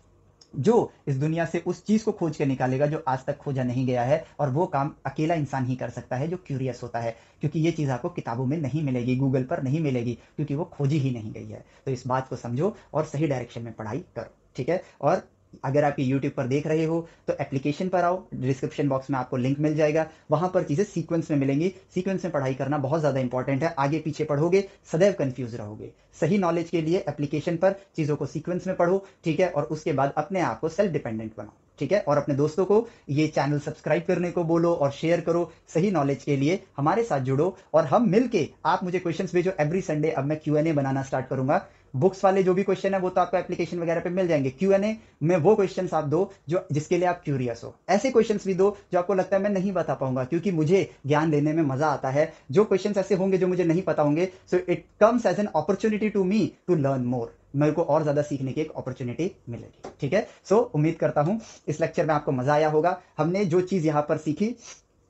जो इस दुनिया से उस चीज को खोज के निकालेगा जो आज तक खोजा नहीं गया है और वो काम अकेला इंसान ही कर सकता है जो क्यूरियस होता है क्योंकि ये चीज़ आपको किताबों में नहीं मिलेगी गूगल पर नहीं मिलेगी क्योंकि वो खोजी ही नहीं गई है तो इस बात को समझो और सही डायरेक्शन में पढ़ाई करो ठीक है और अगर आप ये यूट्यूब पर देख रहे हो तो एप्लीकेशन पर आओ डिस्क्रिप्शन बॉक्स में आपको लिंक मिल जाएगा वहां पर चीजें सीक्वेंस में मिलेंगी सीक्वेंस में पढ़ाई करना बहुत ज्यादा इंपॉर्टेंट है आगे पीछे पढ़ोगे सदैव कंफ्यूज रहोगे सही नॉलेज के लिए एप्लीकेशन पर चीजों को सीक्वेंस में पढ़ो ठीक है और उसके बाद अपने आप को सेल्फ डिपेंडेंट बनाओ ठीक है और अपने दोस्तों को ये चैनल सब्सक्राइब करने को बोलो और शेयर करो सही नॉलेज के लिए हमारे साथ जुड़ो और हम मिलके आप मुझे क्वेश्चंस भेजो एवरी संडे अब मैं क्यू एन ए बनाना स्टार्ट करूंगा बुक्स वाले जो भी क्वेश्चन है वो तो आपको एप्लीकेशन वगैरह पे मिल जाएंगे क्यू एन ए में वो क्वेश्चन आप दो जो जिसके लिए आप क्यूरियस हो ऐसे क्वेश्चन भी दो जो आपको लगता है मैं नहीं बता पाऊंगा क्योंकि मुझे ज्ञान देने में मजा आता है जो क्वेश्चन ऐसे होंगे जो मुझे नहीं पता होंगे so it comes as an opportunity to me to learn more मेरे को और ज्यादा सीखने की एक अपॉर्चुनिटी मिलेगी ठीक है सो so, उम्मीद करता हूं इस लेक्चर में आपको मजा आया होगा हमने जो चीज यहाँ पर सीखी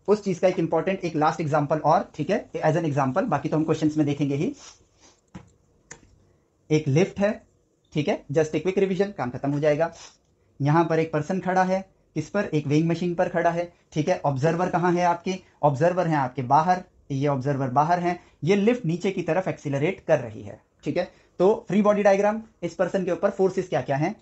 उस चीज का एक इंपॉर्टेंट एक लास्ट एग्जाम्पल और ठीक है एज एन एग्जाम्पल बाकी तो हम क्वेश्चन में देखेंगे ही एक लिफ्ट है ठीक है जस्ट एक क्विक रिविजन काम खत्म हो जाएगा यहां पर एक पर्सन खड़ा है किस पर एक वेइंग मशीन पर खड़ा है ठीक है ऑब्जर्वर कहाँ है आपके ऑब्जर्वर है आपके बाहर ये ऑब्जर्वर बाहर है ये लिफ्ट नीचे की तरफ एक्सिलरेट कर रही है ठीक है तो फ्री बॉडी डायग्राम इस पर्सन के ऊपर फोर्सेस क्या क्या है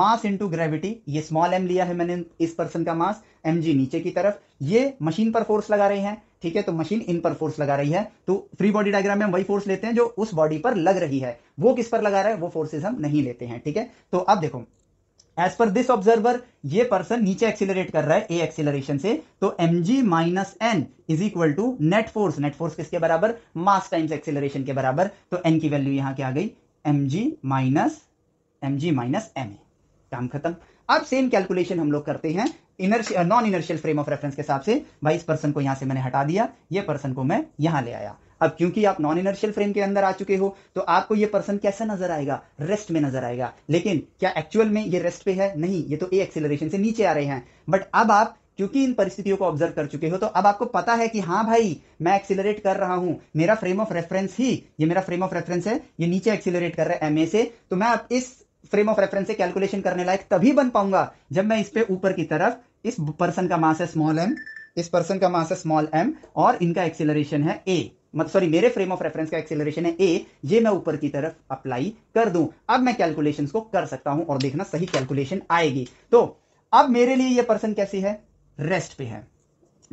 मास इनटू ग्रेविटी ये स्मॉल एम लिया है मैंने इस पर्सन का मास एम जी नीचे की तरफ ये मशीन पर फोर्स लगा रहे हैं ठीक है तो मशीन इन पर फोर्स लगा रही है तो फ्री बॉडी डायग्राम में हम वही फोर्स लेते हैं जो उस बॉडी पर लग रही है वो किस पर लगा रहा है वो फोर्सेज हम नहीं लेते हैं ठीक है तो अब देखो एज पर दिस ऑब्जर्वर ये पर्सन नीचे एक्सिलरेट कर रहा है ए एक्सिलरेशन से तो M G minus N is equal to net force net force किसके बराबर मास टाइम्स एक्सिलरेशन के बराबर तो एन की वैल्यू यहां क्या आ गई M G minus M G minus M A काम खत्म अब सेम कैलकुलेशन हम लोग करते हैं inertial non inertial frame of reference के हिसाब से भाई इस पर्सन को यहां से मैंने हटा दिया ये पर्सन को मैं यहां ले आया अब क्योंकि आप नॉन इनर्शियल फ्रेम के अंदर आ चुके हो तो आपको ये पर्सन कैसा नजर आएगा रेस्ट में नजर आएगा लेकिन क्या एक्चुअल में ये रेस्ट पे है नहीं ये तो ए एक्सेलरेशन से नीचे आ रहे हैं बट अब आप क्योंकि इन परिस्थितियों को ऑब्जर्व कर चुके हो तो अब आपको पता है कि हाँ भाई मैं एक्सिलरेट कर रहा हूं मेरा फ्रेम ऑफ रेफरेंस ही ये मेरा फ्रेम ऑफ रेफरेंस है ये नीचे एक्सिलरेट कर रहा है एम से तो मैं अब इस फ्रेम ऑफ रेफरेंस से कैलकुलेशन करने लायक तभी बन पाऊंगा जब मैं इस पे ऊपर की तरफ इस पर्सन का मास है स्मॉल एम इस पर्सन का मास है स्मॉल एम और इनका एक्सिलरेशन है ए मतलब सॉरी मेरे फ्रेम ऑफ रेफरेंस का एक्सिलरेशन है ए ये मैं ऊपर की तरफ अप्लाई कर दूं अब मैं कैलकुलेशन को कर सकता हूं और देखना सही कैलकुलेशन आएगी तो अब मेरे लिए ये पर्सन कैसी है रेस्ट पे है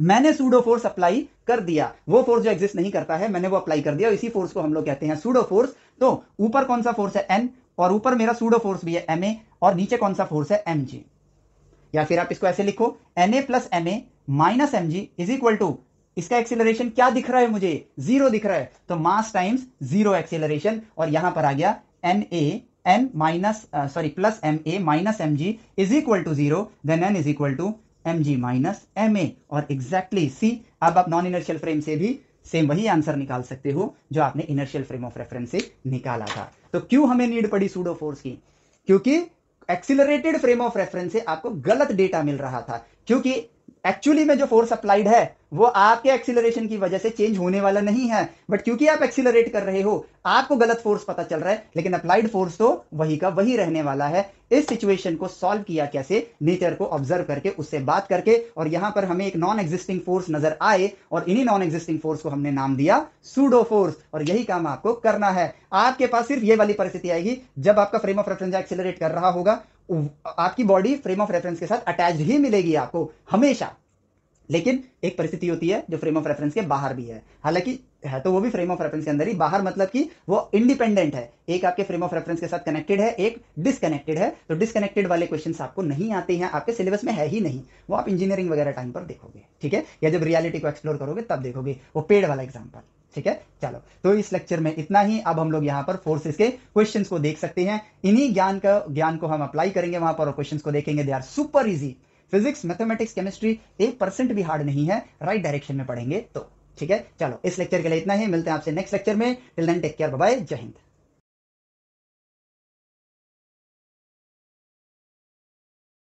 मैंने सूडो फोर्स अप्लाई कर दिया वो फोर्स जो एग्जिस्ट नहीं करता है मैंने वो अप्लाई कर दिया इसी फोर्स को हम लोग कहते हैं सूडो फोर्स तो ऊपर कौन सा फोर्स है एन और ऊपर मेरा सूडो फोर्स भी है एम और नीचे कौन सा फोर्स है एम या फिर आप इसको ऐसे लिखो N A plus M A minus M G is equal to इसका एक्सिलरेशन क्या दिख रहा है मुझे जीरो दिख रहा है तो मास टाइम्स जीरो एक्सिलरेशन और यहां पर आ गया N A N minus sorry plus M A minus M G is equal to zero then N is equal to M G minus M A और एग्जैक्टली सी अब आप नॉन इनर्शियल फ्रेम से भी सेम वही आंसर निकाल सकते हो जो आपने इनर्शियल फ्रेम ऑफ रेफरेंस से निकाला था तो क्यों हमें नीड पड़ी सूडो फोर्स की क्योंकि एक्सिलरेटेड फ्रेम ऑफ रेफरेंस से आपको गलत डेटा मिल रहा था क्योंकि एक्चुअली में जो फोर्स अप्लाइड है वो आपके एक्सीलरेशन की वजह से चेंज होने वाला नहीं है बट क्योंकि आप एक्सीलरेट कर रहे हो आपको गलत फोर्स पता चल रहा है लेकिन अप्लाइड फोर्स तो वही का वही रहने वाला है इस सिचुएशन को सॉल्व किया कैसे नेचर को ऑब्जर्व करके उससे बात करके और यहां पर हमें एक नॉन एग्जिस्टिंग फोर्स नजर आए और इन्हीं नॉन एग्जिस्टिंग फोर्स को हमने नाम दिया सूडो फोर्स और यही काम आपको करना है आपके पास सिर्फ ये वाली परिस्थिति आएगी जब आपका फ्रेम ऑफ रेफरेंस एक्सिलरेट कर रहा होगा आपकी बॉडी फ्रेम ऑफ रेफरेंस के साथ अटैच ही मिलेगी आपको हमेशा लेकिन एक परिस्थिति होती है जो फ्रेम ऑफ रेफरेंस के बाहर भी है हालांकि है तो वो भी फ्रेम ऑफ रेफरेंस के अंदर ही बाहर मतलब कि वो इंडिपेंडेंट है एक आपके फ्रेम ऑफ रेफरेंस के साथ कनेक्टेड है एक डिसकनेक्टेड है तो डिसकनेक्टेड वाले क्वेश्चन आपको नहीं आते हैं आपके सिलेबस में है ही नहीं वो आप इंजीनियरिंग वगैरह टाइम पर देखोगे ठीक है या जब रियलिटी को एक्सप्लोर करोगे तब देखोगे वो पेड वाला एग्जाम्पल ठीक है चलो तो इस लेक्चर में इतना ही अब हम लोग यहाँ पर फोर्सेस के क्वेश्चंस को देख सकते हैं इन्हीं ज्ञान का ज्ञान को हम अप्लाई करेंगे वहां पर क्वेश्चन क्वेश्चंस को देखेंगे they are super easy physics mathematics chemistry एक परसेंट भी हार्ड नहीं है राइट डायरेक्शन में पढ़ेंगे तो ठीक है चलो इस लेक्चर के लिए इतना ही मिलते हैं आपसे नेक्स्ट लेक्चर में till then take care bye जय हिंद